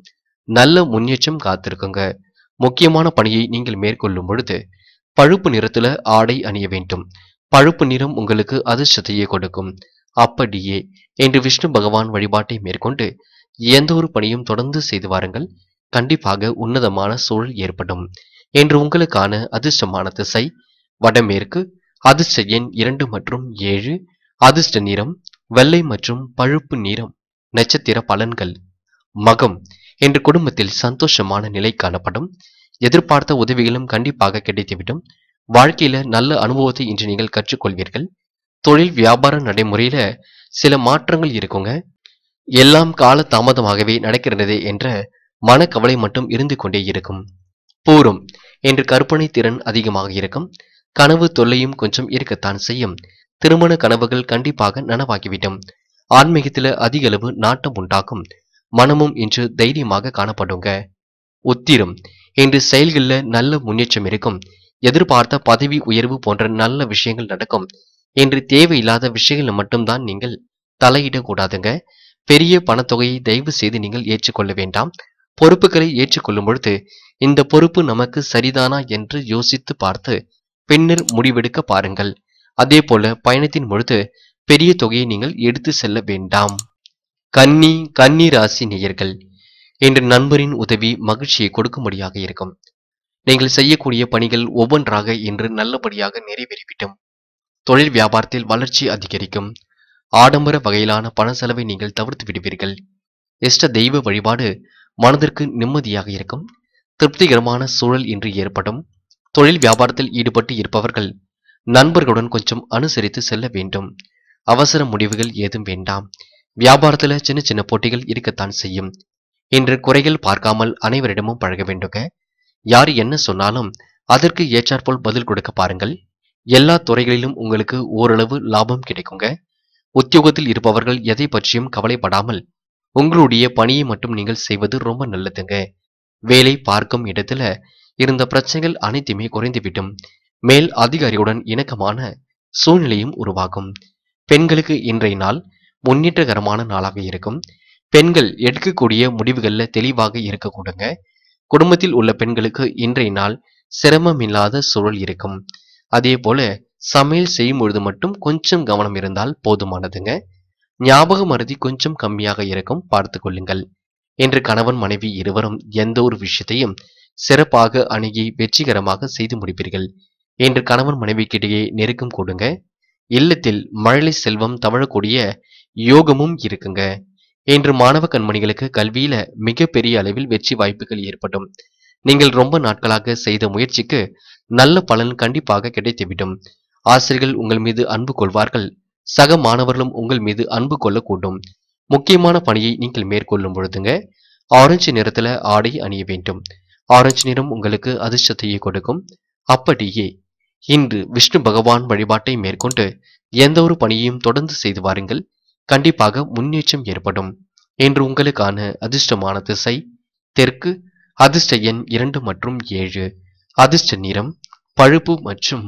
நல்ல முன்னேற்றம் காத்திருக்குங்க முக்கியமான பணியை நீங்கள் மேற்கொள்ளும் பொழுது பழுப்பு நிறத்துல ஆடை அணிய வேண்டும் பழுப்பு நிறம் உங்களுக்கு அதிர்ஷ்டத்தையே கொடுக்கும் அப்படியே என்று விஷ்ணு பகவான் வழிபாட்டை மேற்கொண்டு எந்த ஒரு பணியும் தொடர்ந்து செய்து வாருங்கள் கண்டிப்பாக உன்னதமான சூழல் ஏற்படும் என்று உங்களுக்கான அதிர்ஷ்டமான திசை வடமேற்கு அதிர்ஷ்ட எண் இரண்டு மற்றும் ஏழு அதிர்ஷ்ட நிறம் வெள்ளை மற்றும் பழுப்பு நிறம் நட்சத்திர பலன்கள் மகம் என்று குடும்பத்தில் சந்தோஷமான நிலை காணப்படும் எதிர்பார்த்த உதவிகளும் கண்டிப்பாக கிடைத்துவிடும் வாழ்க்கையில நல்ல அனுபவத்தை இன்று நீங்கள் கற்றுக்கொள்வீர்கள் தொழில் வியாபார நடைமுறையில சில மாற்றங்கள் இருக்குங்க எல்லாம் கால தாமதமாகவே நடக்கிறது என்ற மனக்கவலை மட்டும் இருந்து கொண்டே இருக்கும் போரும் என்று கற்பனை திறன் அதிகமாக இருக்கும் கனவு தொல்லையும் கொஞ்சம் இருக்கத்தான் செய்யும் திருமண கனவுகள் கண்டிப்பாக நனவாகிவிடும் ஆன்மீகத்தில அளவு நாட்டம் உண்டாக்கும் மனமும் இன்று தைரியமாக காணப்படுங்க உத்திரம் இன்று செயல்களில் நல்ல முன்னேற்றம் இருக்கும் எதிர்பார்த்த பதவி உயர்வு போன்ற நல்ல விஷயங்கள் நடக்கும் என்று தேவையில்லாத விஷயங்கள் மட்டும்தான் நீங்கள் தலையிடக்கூடாதுங்க பெரிய பணத்தொகையை தயவு செய்து நீங்கள் ஏற்றுக்கொள்ள வேண்டாம் பொறுப்புகளை ஏற்றுக்கொள்ளும் பொழுது இந்த பொறுப்பு நமக்கு சரிதானா என்று யோசித்து பார்த்து பின்னர் முடிவெடுக்க பாருங்கள் அதே போல பயணத்தின் பொழுது பெரிய தொகையை நீங்கள் எடுத்து செல்ல வேண்டாம் கன்னி கன்னி ராசி நேயர்கள் இன்று நண்பரின் உதவி மகிழ்ச்சியை கொடுக்கும்படியாக இருக்கும் நீங்கள் செய்யக்கூடிய பணிகள் ஒவ்வொன்றாக இன்று நல்லபடியாக நிறைவேறிவிடும் தொழில் வியாபாரத்தில் வளர்ச்சி அதிகரிக்கும் ஆடம்பர வகையிலான பண செலவை நீங்கள் தவிர்த்து விடுவீர்கள் இஷ்ட தெய்வ வழிபாடு மனதிற்கு நிம்மதியாக இருக்கும் திருப்திகரமான சூழல் இன்று ஏற்படும் தொழில் வியாபாரத்தில் ஈடுபட்டு இருப்பவர்கள் நண்பர்களுடன் கொஞ்சம் அனுசரித்து செல்ல வேண்டும் அவசர முடிவுகள் ஏதும் வேண்டாம் வியாபாரத்துல சின்ன சின்ன போட்டிகள் இருக்கத்தான் செய்யும் இன்று குறைகள் பார்க்காமல் அனைவரிடமும் பழக வேண்டுங்க யார் என்ன சொன்னாலும் அதற்கு ஏற்றாற்போல் பதில் கொடுக்க பாருங்கள் எல்லா துறைகளிலும் உங்களுக்கு ஓரளவு லாபம் கிடைக்குங்க உத்தியோகத்தில் இருப்பவர்கள் எதை பற்றியும் கவலைப்படாமல் உங்களுடைய பணியை மட்டும் நீங்கள் செய்வது ரொம்ப நல்லதுங்க வேலை பார்க்கும் இடத்துல இருந்த பிரச்சனைகள் அனைத்துமே குறைந்துவிட்டும் மேல் அதிகாரியுடன் இணக்கமான சூழ்நிலையும் உருவாகும் பெண்களுக்கு இன்றைய நாள் முன்னேற்றகரமான நாளாக இருக்கும் பெண்கள் எடுக்கக்கூடிய முடிவுகளில் தெளிவாக இருக்கக்கூடுங்க குடும்பத்தில் உள்ள பெண்களுக்கு இன்றைய நாள் சிரமம் இல்லாத சூழல் இருக்கும் அதே போல சமையல் செய்யும் பொழுது மட்டும் கொஞ்சம் கவனம் இருந்தால் போதுமானதுங்க ஞாபக மருதி கொஞ்சம் கம்மியாக இருக்கும் பார்த்து கொள்ளுங்கள் என்று கணவன் மனைவி இருவரும் எந்த ஒரு விஷயத்தையும் சிறப்பாக அணுகி வெற்றிகரமாக செய்து முடிப்பீர்கள் என்று கணவன் மனைவிக்கிடையே நெருக்கம் கொடுங்க இல்லத்தில் மழலை செல்வம் தவழக்கூடிய யோகமும் இருக்குங்க என்று மாணவ கண்மணிகளுக்கு கல்வியில மிகப்பெரிய அளவில் வெற்றி வாய்ப்புகள் ஏற்படும் நீங்கள் ரொம்ப நாட்களாக செய்த முயற்சிக்கு நல்ல பலன் கண்டிப்பாக கிடைத்துவிடும் ஆசிரியர்கள் உங்கள் மீது அன்பு கொள்வார்கள் சக மாணவர்களும் உங்கள் மீது அன்பு கொள்ளக்கூடும் முக்கியமான பணியை நீங்கள் மேற்கொள்ளும் பொழுதுங்க ஆரஞ்சு நிறத்துல ஆடை அணிய வேண்டும் ஆரஞ்சு நிறம் உங்களுக்கு அதிர்ஷ்டத்தையே கொடுக்கும் அப்படியே இன்று விஷ்ணு பகவான் வழிபாட்டை மேற்கொண்டு எந்த ஒரு பணியையும் தொடர்ந்து செய்து வாருங்கள் கண்டிப்பாக முன்னேற்றம் ஏற்படும் இன்று உங்களுக்கான அதிர்ஷ்டமான திசை தெற்கு அதிர்ஷ்ட எண் இரண்டு மற்றும் ஏழு அதிர்ஷ்ட நிறம் பழுப்பு மற்றும்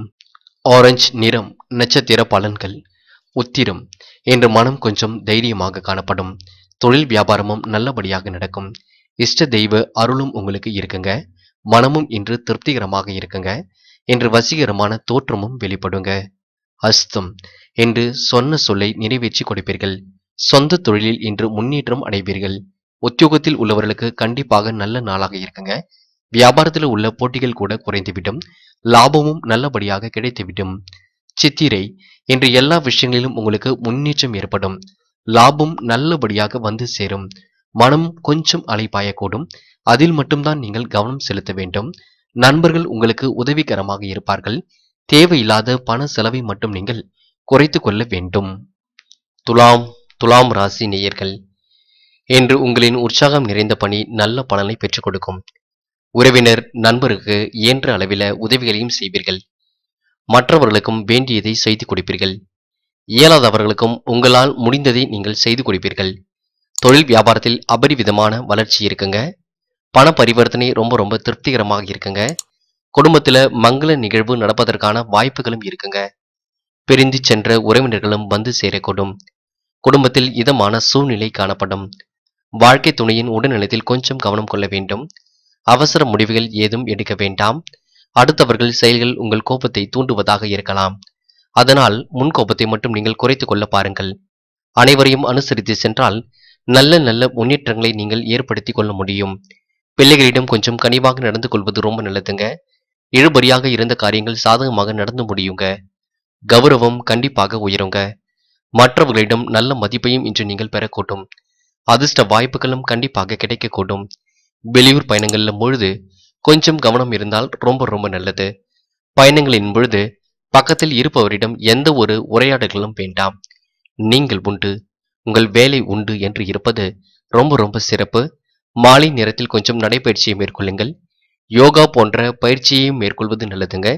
ஆரஞ்சு நிறம் நட்சத்திர பலன்கள் ஒத்திடும் என்று மனம் கொஞ்சம் தைரியமாக காணப்படும் தொழில் வியாபாரமும் நல்லபடியாக நடக்கும் இஷ்ட தெய்வ அருளும் உங்களுக்கு இருக்குங்க மனமும் இன்று திருப்திகரமாக இருக்குங்க என்று வசீகரமான தோற்றமும் வெளிப்படுங்க அஸ்தம் என்று சொன்ன சொல்லை நிறைவேற்றி கொடுப்பீர்கள் சொந்த தொழிலில் இன்று முன்னேற்றம் அடைவீர்கள் உத்தியோகத்தில் உள்ளவர்களுக்கு கண்டிப்பாக நல்ல நாளாக இருக்குங்க வியாபாரத்தில் உள்ள போட்டிகள் கூட குறைந்துவிடும் லாபமும் நல்லபடியாக கிடைத்துவிடும் சித்திரை என்று எல்லா விஷயங்களிலும் உங்களுக்கு முன்னேற்றம் ஏற்படும் லாபம் நல்லபடியாக வந்து சேரும் மனம் கொஞ்சம் அலைப்பாயக்கூடும் அதில் மட்டும்தான் நீங்கள் கவனம் செலுத்த வேண்டும் நண்பர்கள் உங்களுக்கு உதவிகரமாக இருப்பார்கள் தேவையில்லாத பண செலவை மட்டும் நீங்கள் குறைத்து கொள்ள வேண்டும் துலாம் துலாம் ராசி நேயர்கள் என்று உங்களின் உற்சாகம் நிறைந்த பணி நல்ல பலனை பெற்றுக் கொடுக்கும் உறவினர் நண்பருக்கு இயன்ற அளவில உதவிகளையும் செய்வீர்கள் மற்றவர்களுக்கும் வேண்டியதை செய்து கொடுப்பீர்கள் இயலாதவர்களுக்கும் உங்களால் முடிந்ததை நீங்கள் செய்து கொடுப்பீர்கள் தொழில் வியாபாரத்தில் அபரிவிதமான வளர்ச்சி இருக்குங்க பண பரிவர்த்தனை ரொம்ப ரொம்ப திருப்திகரமாக இருக்குங்க குடும்பத்தில் மங்கள நிகழ்வு நடப்பதற்கான வாய்ப்புகளும் இருக்குங்க பிரிந்து சென்ற உறவினர்களும் வந்து சேரக்கூடும் குடும்பத்தில் இதமான சூழ்நிலை காணப்படும் வாழ்க்கை துணையின் உடல்நலத்தில் கொஞ்சம் கவனம் கொள்ள வேண்டும் அவசர முடிவுகள் ஏதும் எடுக்க வேண்டாம் அடுத்தவர்கள் செயல்கள் உங்கள் கோபத்தை தூண்டுவதாக இருக்கலாம் அதனால் முன்கோபத்தை மட்டும் நீங்கள் குறைத்து கொள்ள பாருங்கள் அனைவரையும் அனுசரித்து சென்றால் நல்ல நல்ல முன்னேற்றங்களை நீங்கள் ஏற்படுத்தி கொள்ள முடியும் பிள்ளைகளிடம் கொஞ்சம் கனிவாக நடந்து கொள்வது ரொம்ப நல்லதுங்க இழுபறியாக இருந்த காரியங்கள் சாதகமாக நடந்து முடியுங்க கௌரவம் கண்டிப்பாக உயருங்க மற்றவர்களிடம் நல்ல மதிப்பையும் இன்று நீங்கள் பெறக்கூடும் அதிர்ஷ்ட வாய்ப்புகளும் கண்டிப்பாக கிடைக்கக்கூடும் வெளியூர் பயணங்களில் முழுது கொஞ்சம் கவனம் இருந்தால் ரொம்ப ரொம்ப நல்லது பயணங்களின் பொழுது பக்கத்தில் இருப்பவரிடம் எந்த ஒரு உரையாடல்களும் வேண்டாம் நீங்கள் உண்டு உங்கள் வேலை உண்டு என்று இருப்பது ரொம்ப ரொம்ப சிறப்பு மாலை நேரத்தில் கொஞ்சம் நடைபயிற்சியை மேற்கொள்ளுங்கள் யோகா போன்ற பயிற்சியையும் மேற்கொள்வது நல்லதுங்க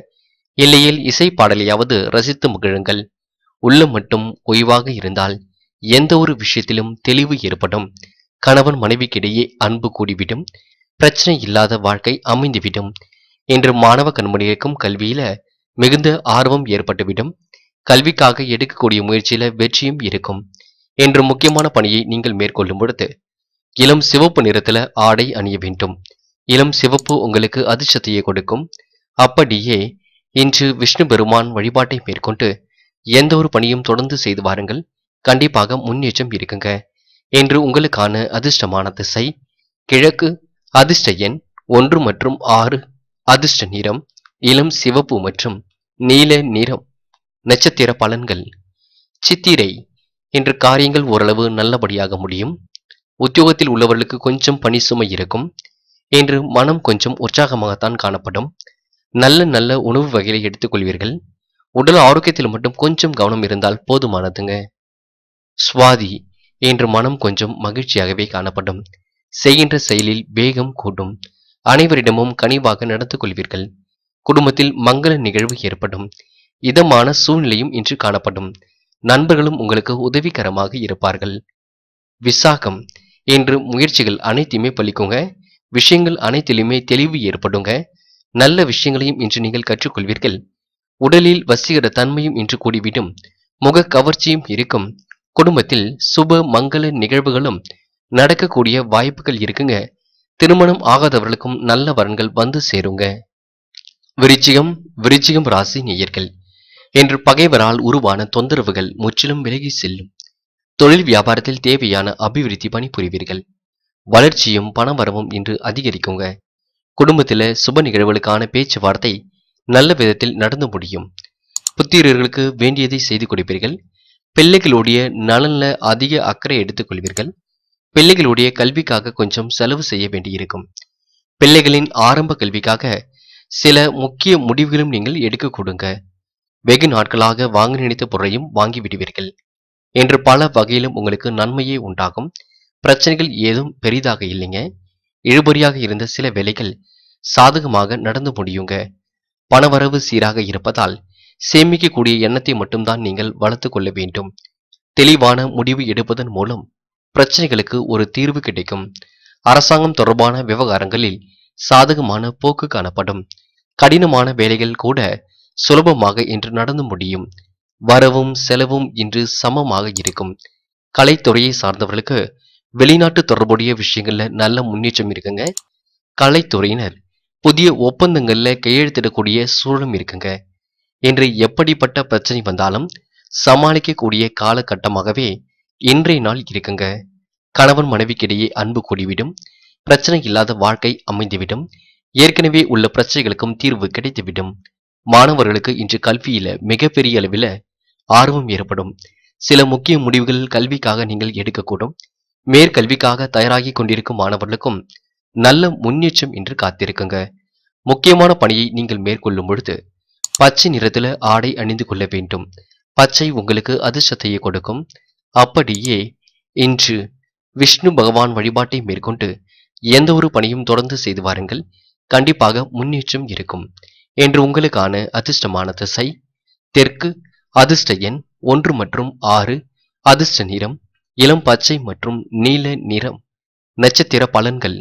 இல்லையில் இசை பாடலையாவது ரசித்து மகிழுங்கள் உள்ளம் மட்டும் ஓய்வாக இருந்தால் எந்த ஒரு விஷயத்திலும் தெளிவு ஏற்படும் கணவன் மனைவிக்கிடையே அன்பு கூடிவிடும் பிரச்சனை இல்லாத வாழ்க்கை அமைந்துவிடும் என்று மாணவ கண்மணிக்கும் கல்வியில மிகுந்த ஆர்வம் ஏற்பட்டுவிடும் கல்விக்காக எடுக்கக்கூடிய முயற்சியில வெற்றியும் இருக்கும் என்று முக்கியமான பணியை நீங்கள் மேற்கொள்ளும் பொழுது இளம் சிவப்பு நிறத்துல ஆடை அணிய வேண்டும் இளம் சிவப்பு உங்களுக்கு அதிர்ஷ்டத்தையே கொடுக்கும் அப்படியே இன்று விஷ்ணு பெருமான் வழிபாட்டை மேற்கொண்டு எந்த ஒரு பணியும் தொடர்ந்து செய்து வாருங்கள் கண்டிப்பாக முன்னேற்றம் இருக்குங்க என்று உங்களுக்கான அதிர்ஷ்டமான திசை கிழக்கு அதிர்ஷ்ட எண் ஒன்று மற்றும் ஆறு அதிர்ஷ்ட நிறம் இளம் சிவப்பு மற்றும் நீல நிறம் நட்சத்திர பலன்கள் சித்திரை என்று காரியங்கள் ஓரளவு நல்லபடியாக முடியும் உத்தியோகத்தில் உள்ளவர்களுக்கு கொஞ்சம் பணி சுமை இருக்கும் என்று மனம் கொஞ்சம் உற்சாகமாகத்தான் காணப்படும் நல்ல நல்ல உணவு வகைகளை எடுத்துக்கொள்வீர்கள் உடல் ஆரோக்கியத்தில் மட்டும் கொஞ்சம் கவனம் இருந்தால் போதுமானதுங்க சுவாதி என்று மனம் கொஞ்சம் மகிழ்ச்சியாகவே காணப்படும் செய்கின்ற செயலில் வேகம் கூடும் அனைவரிடமும் கனிவாக நடந்து கொள்வீர்கள் குடும்பத்தில் மங்கள நிகழ்வு ஏற்படும் இதமான சூழ்நிலையும் இன்று காணப்படும் நண்பர்களும் உங்களுக்கு உதவிகரமாக இருப்பார்கள் விசாகம் என்று முயற்சிகள் அனைத்தையுமே பலிக்குங்க விஷயங்கள் அனைத்திலுமே தெளிவு ஏற்படுங்க நல்ல விஷயங்களையும் இன்று நீங்கள் கற்றுக்கொள்வீர்கள் உடலில் வசிகர தன்மையும் இன்று கூடிவிடும் முக கவர்ச்சியும் இருக்கும் குடும்பத்தில் சுப மங்கள நிகழ்வுகளும் நடக்கக்கூடிய வாய்ப்புகள் இருக்குங்க திருமணம் ஆகாதவர்களுக்கும் நல்ல வரன்கள் வந்து சேருங்க விருச்சிகம் விருச்சிகம் ராசி நேயர்கள் என்று பகைவரால் உருவான தொந்தரவுகள் முற்றிலும் விலகி செல்லும் தொழில் வியாபாரத்தில் தேவையான அபிவிருத்தி பணிபுரிவீர்கள் வளர்ச்சியும் பணவரமும் இன்று அதிகரிக்குங்க குடும்பத்தில சுப நிகழ்வுகளுக்கான பேச்சுவார்த்தை நல்ல விதத்தில் நடந்து முடியும் புத்திரர்களுக்கு வேண்டியதை செய்து கொடுப்பீர்கள் பிள்ளைகளுடைய நலன்ல அதிக அக்கறை எடுத்துக்கொள்வீர்கள் பிள்ளைகளுடைய கல்விக்காக கொஞ்சம் செலவு செய்ய வேண்டியிருக்கும் பிள்ளைகளின் ஆரம்ப கல்விக்காக சில முக்கிய முடிவுகளும் நீங்கள் எடுக்க கொடுங்க வெகு நாட்களாக வாங்க நினைத்த பொருளையும் வாங்கி விடுவீர்கள் என்று பல வகையிலும் உங்களுக்கு நன்மையே உண்டாகும் பிரச்சனைகள் ஏதும் பெரிதாக இல்லைங்க இழுபறியாக இருந்த சில வேலைகள் சாதகமாக நடந்து முடியுங்க பணவரவு சீராக இருப்பதால் சேமிக்கக்கூடிய எண்ணத்தை மட்டும்தான் நீங்கள் வளர்த்து கொள்ள வேண்டும் தெளிவான முடிவு எடுப்பதன் மூலம் பிரச்சனைகளுக்கு ஒரு தீர்வு கிடைக்கும் அரசாங்கம் தொடர்பான விவகாரங்களில் சாதகமான போக்கு காணப்படும் கடினமான வேலைகள் கூட சுலபமாக இன்று நடந்து முடியும் வரவும் செலவும் இன்று சமமாக இருக்கும் கலைத்துறையை சார்ந்தவர்களுக்கு வெளிநாட்டு தொடர்புடைய விஷயங்கள்ல நல்ல முன்னேற்றம் இருக்குங்க கலைத்துறையினர் புதிய ஒப்பந்தங்கள்ல கையெழுத்திடக்கூடிய சூழலும் இருக்குங்க இன்று எப்படிப்பட்ட பிரச்சனை வந்தாலும் சமாளிக்கக்கூடிய காலகட்டமாகவே இன்றைய நாள் இருக்குங்க கணவன் மனைவிக்கிடையே அன்பு கூடிவிடும் பிரச்சனை இல்லாத வாழ்க்கை அமைந்துவிடும் ஏற்கனவே உள்ள பிரச்சனைகளுக்கும் தீர்வு கிடைத்துவிடும் மாணவர்களுக்கு இன்று கல்வியில மிகப்பெரிய அளவில் ஆர்வம் ஏற்படும் சில முக்கிய முடிவுகள் கல்விக்காக நீங்கள் எடுக்கக்கூடும் மேற்கல்விக்காக தயாராகி கொண்டிருக்கும் மாணவர்களுக்கும் நல்ல முன்னேற்றம் என்று காத்திருக்குங்க முக்கியமான பணியை நீங்கள் மேற்கொள்ளும் பொழுது பச்சை நிறத்தில் ஆடை அணிந்து கொள்ள வேண்டும் பச்சை உங்களுக்கு அதிர்ஷ்டத்தையே கொடுக்கும் அப்படியே இன்று விஷ்ணு பகவான் வழிபாட்டை மேற்கொண்டு எந்த ஒரு பணியும் தொடர்ந்து செய்து வாருங்கள் கண்டிப்பாக முன்னேற்றம் இருக்கும் என்று உங்களுக்கான அதிர்ஷ்டமான திசை தெற்கு அதிர்ஷ்ட எண் ஒன்று மற்றும் ஆறு அதிர்ஷ்ட நிறம் இளம் பச்சை மற்றும் நீல நிறம் நட்சத்திர பலன்கள்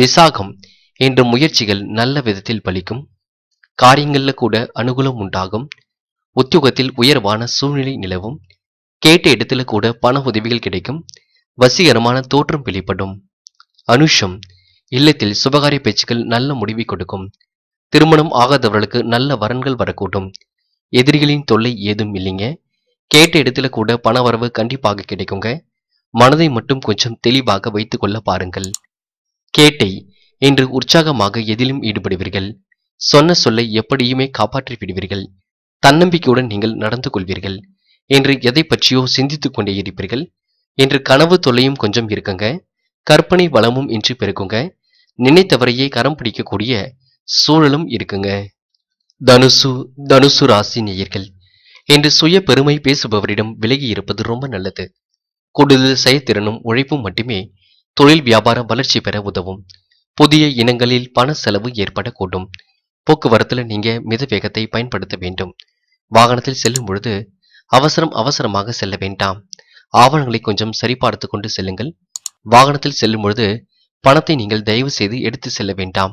விசாகம் என்ற முயற்சிகள் நல்ல விதத்தில் பலிக்கும் காரியங்களில் கூட அனுகூலம் உண்டாகும் உத்தியோகத்தில் உயர்வான சூழ்நிலை நிலவும் கேட்ட இடத்துல கூட பண உதவிகள் கிடைக்கும் வசீகரமான தோற்றம் வெளிப்படும் அனுஷம் இல்லத்தில் சுபகாரிய பேச்சுக்கள் நல்ல முடிவை கொடுக்கும் திருமணம் ஆகாதவர்களுக்கு நல்ல வரன்கள் வரக்கூடும் எதிரிகளின் தொல்லை ஏதும் இல்லைங்க கேட்ட இடத்துல கூட பண வரவு கண்டிப்பாக கிடைக்குங்க மனதை மட்டும் கொஞ்சம் தெளிவாக வைத்துக் கொள்ள பாருங்கள் கேட்டை இன்று உற்சாகமாக எதிலும் ஈடுபடுவீர்கள் சொன்ன சொல்லை எப்படியுமே காப்பாற்றி விடுவீர்கள் தன்னம்பிக்கையுடன் நீங்கள் நடந்து கொள்வீர்கள் என்று எதை பற்றியோ சிந்தித்துக் கொண்டே இருப்பீர்கள் என்று கனவு தொல்லையும் கொஞ்சம் இருக்குங்க கற்பனை வளமும் இன்றி பெருக்குங்க நினைத்தவரையே கரம் பிடிக்கக்கூடிய சூழலும் இருக்குங்க தனுசு தனுசு ராசி நேயர்கள் என்று சுய பெருமை பேசுபவரிடம் விலகி இருப்பது ரொம்ப நல்லது கூடுதல் செயத்திறனும் உழைப்பும் மட்டுமே தொழில் வியாபாரம் வளர்ச்சி பெற உதவும் புதிய இனங்களில் பண செலவு ஏற்படக்கூடும் போக்குவரத்தில் நீங்க மித வேகத்தை பயன்படுத்த வேண்டும் வாகனத்தில் செல்லும் பொழுது அவசரம் அவசரமாக செல்ல வேண்டாம் ஆவணங்களை கொஞ்சம் சரிபார்த்து கொண்டு செல்லுங்கள் வாகனத்தில் செல்லும் பொழுது பணத்தை நீங்கள் தயவு செய்து எடுத்து செல்ல வேண்டாம்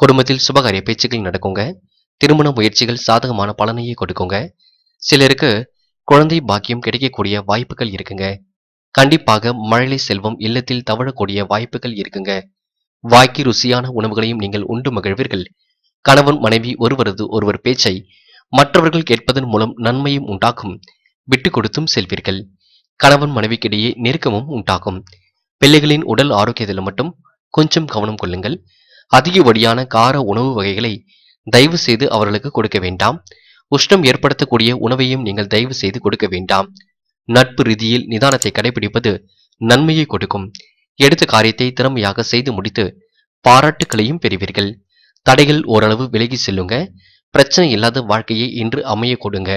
குடும்பத்தில் சுபகாரிய பேச்சுக்கள் நடக்குங்க திருமண முயற்சிகள் சாதகமான பலனையே கொடுக்குங்க சிலருக்கு குழந்தை பாக்கியம் கிடைக்கக்கூடிய வாய்ப்புகள் இருக்குங்க கண்டிப்பாக மழலை செல்வம் இல்லத்தில் தவழக்கூடிய வாய்ப்புகள் இருக்குங்க வாய்க்கு ருசியான உணவுகளையும் நீங்கள் உண்டு மகிழ்வீர்கள் கணவன் மனைவி ஒருவரது ஒருவர் பேச்சை மற்றவர்கள் கேட்பதன் மூலம் நன்மையும் உண்டாக்கும் விட்டு கொடுத்தும் செல்வீர்கள் கணவன் மனைவிக்கிடையே நெருக்கமும் உண்டாகும் பிள்ளைகளின் உடல் ஆரோக்கியத்தில் மட்டும் கொஞ்சம் கவனம் கொள்ளுங்கள் அதிகப்படியான கார உணவு வகைகளை தயவு செய்து அவர்களுக்கு கொடுக்க வேண்டாம் உஷ்ணம் ஏற்படுத்தக்கூடிய உணவையும் நீங்கள் தயவு செய்து கொடுக்க வேண்டாம் நட்பு ரீதியில் நிதானத்தை கடைபிடிப்பது நன்மையை கொடுக்கும் எடுத்த காரியத்தை திறமையாக செய்து முடித்து பாராட்டுகளையும் பெறுவீர்கள் தடைகள் ஓரளவு விலகி செல்லுங்க பிரச்சனை இல்லாத வாழ்க்கையை இன்று அமைய கொடுங்க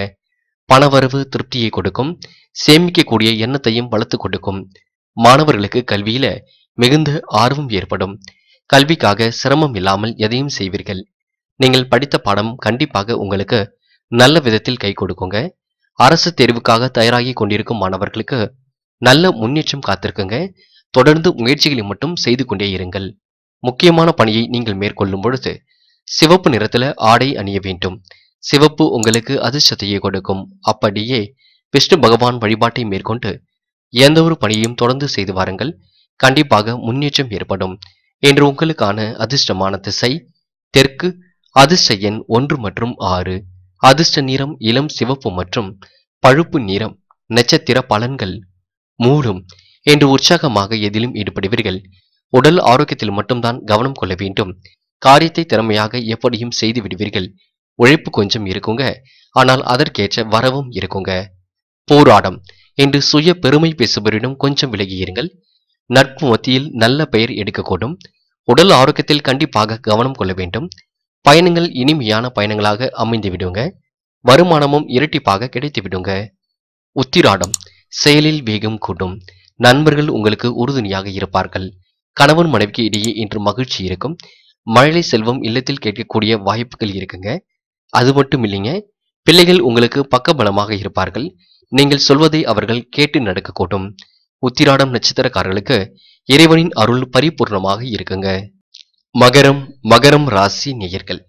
பணவரவு திருப்தியை கொடுக்கும் சேமிக்கக்கூடிய எண்ணத்தையும் வளர்த்து கொடுக்கும் மாணவர்களுக்கு கல்வியில மிகுந்த ஆர்வம் ஏற்படும் கல்விக்காக சிரமம் இல்லாமல் எதையும் செய்வீர்கள் நீங்கள் படித்த பாடம் கண்டிப்பாக உங்களுக்கு நல்ல விதத்தில் கை கொடுக்குங்க அரசு தேர்வுக்காக தயாராகி கொண்டிருக்கும் மாணவர்களுக்கு நல்ல முன்னேற்றம் காத்திருக்குங்க தொடர்ந்து முயற்சிகளை மட்டும் செய்து கொண்டே இருங்கள் முக்கியமான பணியை நீங்கள் மேற்கொள்ளும் பொழுது சிவப்பு நிறத்துல ஆடை அணிய வேண்டும் சிவப்பு உங்களுக்கு அதிர்ஷ்டத்தையே கொடுக்கும் அப்படியே விஷ்ணு பகவான் வழிபாட்டை மேற்கொண்டு எந்த ஒரு பணியையும் தொடர்ந்து செய்து வாருங்கள் கண்டிப்பாக முன்னேற்றம் ஏற்படும் என்று உங்களுக்கான அதிர்ஷ்டமான திசை தெற்கு அதிர்ஷ்ட எண் ஒன்று மற்றும் ஆறு அதிர்ஷ்ட நிறம் இளம் சிவப்பு மற்றும் பழுப்பு நிறம் நட்சத்திர பலன்கள் மூடும் என்று உற்சாகமாக எதிலும் ஈடுபடுவீர்கள் உடல் ஆரோக்கியத்தில் மட்டும்தான் கவனம் கொள்ள வேண்டும் காரியத்தை திறமையாக எப்படியும் செய்து விடுவீர்கள் உழைப்பு கொஞ்சம் இருக்குங்க ஆனால் அதற்கேற்ற வரவும் இருக்குங்க போராடம் என்று சுய பெருமை பேசுபவரிடம் கொஞ்சம் விலகியிருங்கள் நட்பு மத்தியில் நல்ல பெயர் எடுக்கக்கூடும் உடல் ஆரோக்கியத்தில் கண்டிப்பாக கவனம் கொள்ள வேண்டும் பயணங்கள் இனிமையான பயணங்களாக அமைந்து விடுங்க வருமானமும் இரட்டிப்பாக கிடைத்து விடுங்க உத்திராடம் செயலில் வேகம் கூடும் நண்பர்கள் உங்களுக்கு உறுதுணையாக இருப்பார்கள் கணவன் மனைவிக்கு இடையே இன்று மகிழ்ச்சி இருக்கும் மழலை செல்வம் இல்லத்தில் கேட்கக்கூடிய வாய்ப்புகள் இருக்குங்க அது மட்டும் இல்லைங்க பிள்ளைகள் உங்களுக்கு பக்க பலமாக இருப்பார்கள் நீங்கள் சொல்வதை அவர்கள் கேட்டு நடக்கக்கூடும் உத்திராடம் நட்சத்திரக்காரர்களுக்கு இறைவனின் அருள் பரிபூர்ணமாக இருக்குங்க மகரம் மகரம் ராசி நேயர்கள்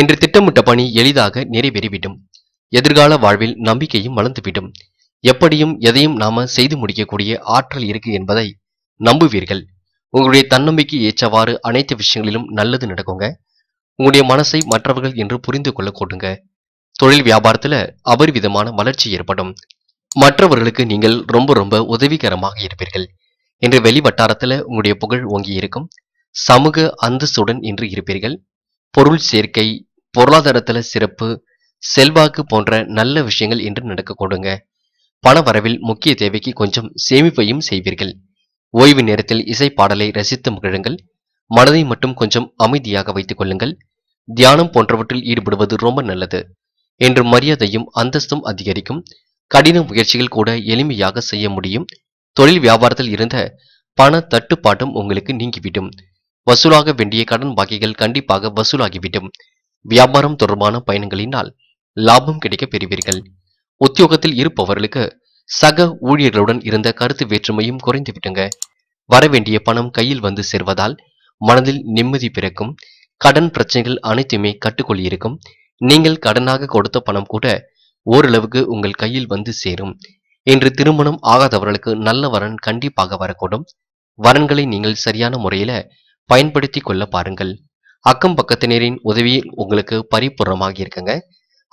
என்று திட்டமிட்ட பணி எளிதாக நிறைவேறிவிடும் எதிர்கால வாழ்வில் நம்பிக்கையும் வளர்ந்துவிடும் எப்படியும் எதையும் நாம செய்து முடிக்கக்கூடிய ஆற்றல் இருக்கு என்பதை நம்புவீர்கள் உங்களுடைய தன்னம்பிக்கை ஏற்றவாறு அனைத்து விஷயங்களிலும் நல்லது நடக்குங்க உங்களுடைய மனசை மற்றவர்கள் என்று புரிந்து கொள்ள கூட்டுங்க தொழில் வியாபாரத்தில் அபரிவிதமான வளர்ச்சி ஏற்படும் மற்றவர்களுக்கு நீங்கள் ரொம்ப ரொம்ப உதவிகரமாக இருப்பீர்கள் இன்று வெளி வட்டாரத்தில் உங்களுடைய புகழ் ஓங்கி இருக்கும் சமூக அந்தஸ்துடன் இன்று இருப்பீர்கள் பொருள் சேர்க்கை பொருளாதாரத்தில் சிறப்பு செல்வாக்கு போன்ற நல்ல விஷயங்கள் இன்று நடக்க கூடுங்க பண வரவில் முக்கிய தேவைக்கு கொஞ்சம் சேமிப்பையும் செய்வீர்கள் ஓய்வு நேரத்தில் இசை பாடலை ரசித்து மகிழுங்கள் மனதை மட்டும் கொஞ்சம் அமைதியாக வைத்துக் கொள்ளுங்கள் தியானம் போன்றவற்றில் ஈடுபடுவது ரொம்ப நல்லது என்று மரியாதையும் அந்தஸ்தும் அதிகரிக்கும் கடின முயற்சிகள் கூட எளிமையாக செய்ய முடியும் தொழில் வியாபாரத்தில் இருந்த பண தட்டுப்பாட்டும் உங்களுக்கு நீங்கிவிடும் வசூலாக வேண்டிய கடன் பாக்கிகள் கண்டிப்பாக வசூலாகிவிடும் வியாபாரம் தொடர்பான பயணங்களினால் லாபம் கிடைக்க பெறுவீர்கள் உத்தியோகத்தில் இருப்பவர்களுக்கு சக ஊழியர்களுடன் இருந்த கருத்து வேற்றுமையும் குறைந்துவிட்டுங்க வரவேண்டிய பணம் கையில் வந்து சேர்வதால் மனதில் நிம்மதி பிறக்கும் கடன் பிரச்சனைகள் அனைத்துமே கட்டுக்குள் இருக்கும் நீங்கள் கடனாக கொடுத்த பணம் கூட ஓரளவுக்கு உங்கள் கையில் வந்து சேரும் இன்று திருமணம் ஆகாதவர்களுக்கு நல்ல வரன் கண்டிப்பாக வரக்கூடும் வரன்களை நீங்கள் சரியான முறையில பயன்படுத்தி கொள்ள பாருங்கள் அக்கம் பக்கத்தினரின் உதவியில் உங்களுக்கு பரிபூர்ணமாக இருக்குங்க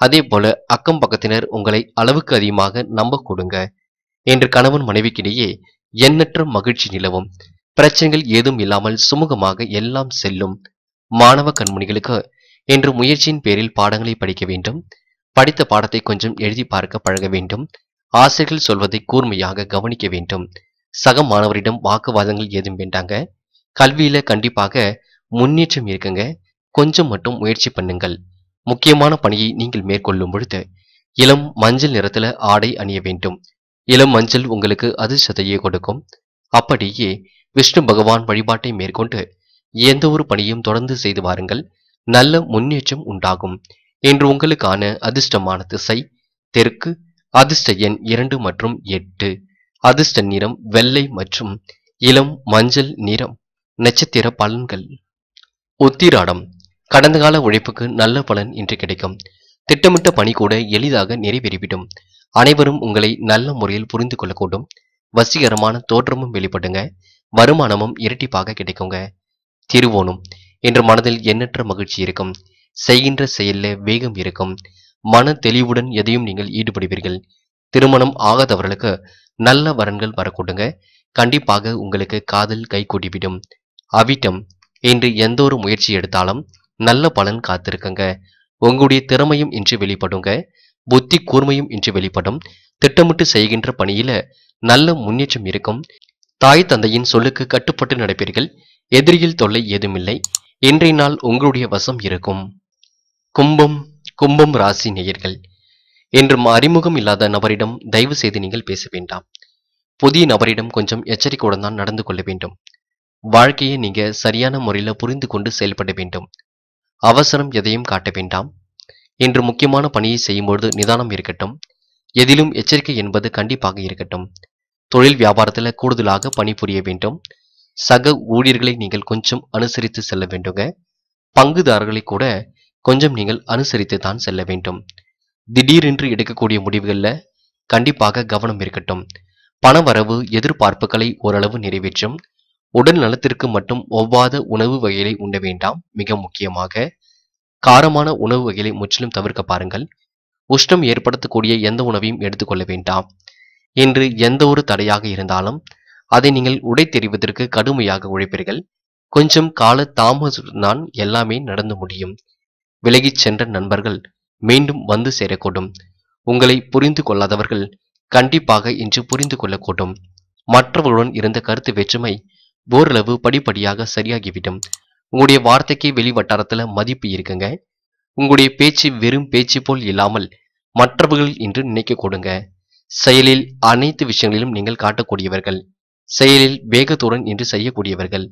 அதே போல அக்கம் பக்கத்தினர் உங்களை அளவுக்கு அதிகமாக நம்ப கொடுங்க என்று கணவன் மனைவிக்கிடையே எண்ணற்ற மகிழ்ச்சி நிலவும் பிரச்சனைகள் ஏதும் இல்லாமல் சுமூகமாக எல்லாம் செல்லும் மாணவ கண்மணிகளுக்கு என்று முயற்சியின் பேரில் பாடங்களை படிக்க வேண்டும் படித்த பாடத்தை கொஞ்சம் எழுதி பார்க்க பழக வேண்டும் ஆசிரியர்கள் சொல்வதை கூர்மையாக கவனிக்க வேண்டும் சக மாணவரிடம் வாக்குவாதங்கள் ஏதும் வேண்டாங்க கல்வியில கண்டிப்பாக முன்னேற்றம் இருக்குங்க கொஞ்சம் மட்டும் முயற்சி பண்ணுங்கள் முக்கியமான பணியை நீங்கள் மேற்கொள்ளும் பொழுது இளம் மஞ்சள் நிறத்துல ஆடை அணிய வேண்டும் இளம் மஞ்சள் உங்களுக்கு அதிர்ஷ்டத்தையே கொடுக்கும் அப்படியே விஷ்ணு பகவான் வழிபாட்டை மேற்கொண்டு எந்த ஒரு பணியும் தொடர்ந்து செய்து வாருங்கள் நல்ல முன்னேற்றம் உண்டாகும் இன்று உங்களுக்கான அதிர்ஷ்டமான திசை தெற்கு அதிர்ஷ்ட எண் இரண்டு மற்றும் எட்டு அதிர்ஷ்ட நிறம் வெள்ளை மற்றும் இளம் மஞ்சள் நிறம் நட்சத்திர பலன்கள் உத்திராடம் கடந்த கால உழைப்புக்கு நல்ல பலன் இன்று கிடைக்கும் திட்டமிட்ட பணி கூட எளிதாக நிறைவேறிவிடும் அனைவரும் உங்களை நல்ல முறையில் புரிந்து கொள்ளக்கூடும் வசீகரமான தோற்றமும் வெளிப்படுங்க வருமானமும் இரட்டிப்பாக கிடைக்குங்க திருவோணம் என்று மனதில் எண்ணற்ற மகிழ்ச்சி இருக்கும் செய்கின்ற செயல்ல வேகம் இருக்கும் மன தெளிவுடன் எதையும் நீங்கள் ஈடுபடுவீர்கள் திருமணம் ஆகாதவர்களுக்கு நல்ல வரன்கள் வரக்கூடுங்க கண்டிப்பாக உங்களுக்கு காதல் கூட்டிவிடும் அவிட்டம் என்று எந்த ஒரு முயற்சி எடுத்தாலும் நல்ல பலன் காத்திருக்குங்க உங்களுடைய திறமையும் இன்று வெளிப்படுங்க புத்தி கூர்மையும் இன்று வெளிப்படும் திட்டமிட்டு செய்கின்ற பணியில நல்ல முன்னேற்றம் இருக்கும் தாய் தந்தையின் சொல்லுக்கு கட்டுப்பட்டு நடப்பீர்கள் எதிரியில் தொல்லை ஏதுமில்லை இன்றைய நாள் உங்களுடைய வசம் இருக்கும் கும்பம் கும்பம் ராசி நேயர்கள் என்றும் அறிமுகம் இல்லாத நபரிடம் தயவு செய்து நீங்கள் பேச வேண்டாம் புதிய நபரிடம் கொஞ்சம் எச்சரிக்கையுடன் தான் நடந்து கொள்ள வேண்டும் வாழ்க்கையை நீங்க சரியான முறையில் புரிந்து கொண்டு செயல்பட வேண்டும் அவசரம் எதையும் காட்ட வேண்டாம் என்று முக்கியமான பணியை செய்யும்பொழுது நிதானம் இருக்கட்டும் எதிலும் எச்சரிக்கை என்பது கண்டிப்பாக இருக்கட்டும் தொழில் வியாபாரத்தில் கூடுதலாக பணிபுரிய வேண்டும் சக ஊழியர்களை நீங்கள் கொஞ்சம் அனுசரித்து செல்ல வேண்டுங்க பங்குதாரர்களை கூட கொஞ்சம் நீங்கள் அனுசரித்து தான் செல்ல வேண்டும் திடீரென்று எடுக்கக்கூடிய முடிவுகளில் கண்டிப்பாக கவனம் இருக்கட்டும் பணவரவு எதிர்பார்ப்புகளை ஓரளவு நிறைவேற்றும் உடல் நலத்திற்கு மட்டும் ஒவ்வாத உணவு வகைகளை உண்ண வேண்டாம் மிக முக்கியமாக காரமான உணவு வகைகளை முற்றிலும் தவிர்க்க பாருங்கள் உஷ்ணம் ஏற்படுத்தக்கூடிய எந்த உணவையும் எடுத்துக்கொள்ள வேண்டாம் என்று எந்த ஒரு தடையாக இருந்தாலும் அதை நீங்கள் உடை தெரிவதற்கு கடுமையாக உழைப்பீர்கள் கொஞ்சம் கால தாமதத்துடன் எல்லாமே நடந்து முடியும் விலகிச் சென்ற நண்பர்கள் மீண்டும் வந்து சேரக்கூடும் உங்களை புரிந்து கொள்ளாதவர்கள் கண்டிப்பாக இன்று புரிந்து கொள்ளக்கூடும் மற்றவர்களுடன் இருந்த கருத்து வேற்றுமை ஓரளவு படிப்படியாக சரியாகிவிடும் உங்களுடைய வார்த்தைக்கு வெளி வட்டாரத்துல மதிப்பு இருக்குங்க உங்களுடைய பேச்சு வெறும் பேச்சு போல் இல்லாமல் மற்றவர்கள் என்று நினைக்க கொடுங்க செயலில் அனைத்து விஷயங்களிலும் நீங்கள் காட்டக்கூடியவர்கள் செயலில் வேகத்துடன் என்று செய்யக்கூடியவர்கள்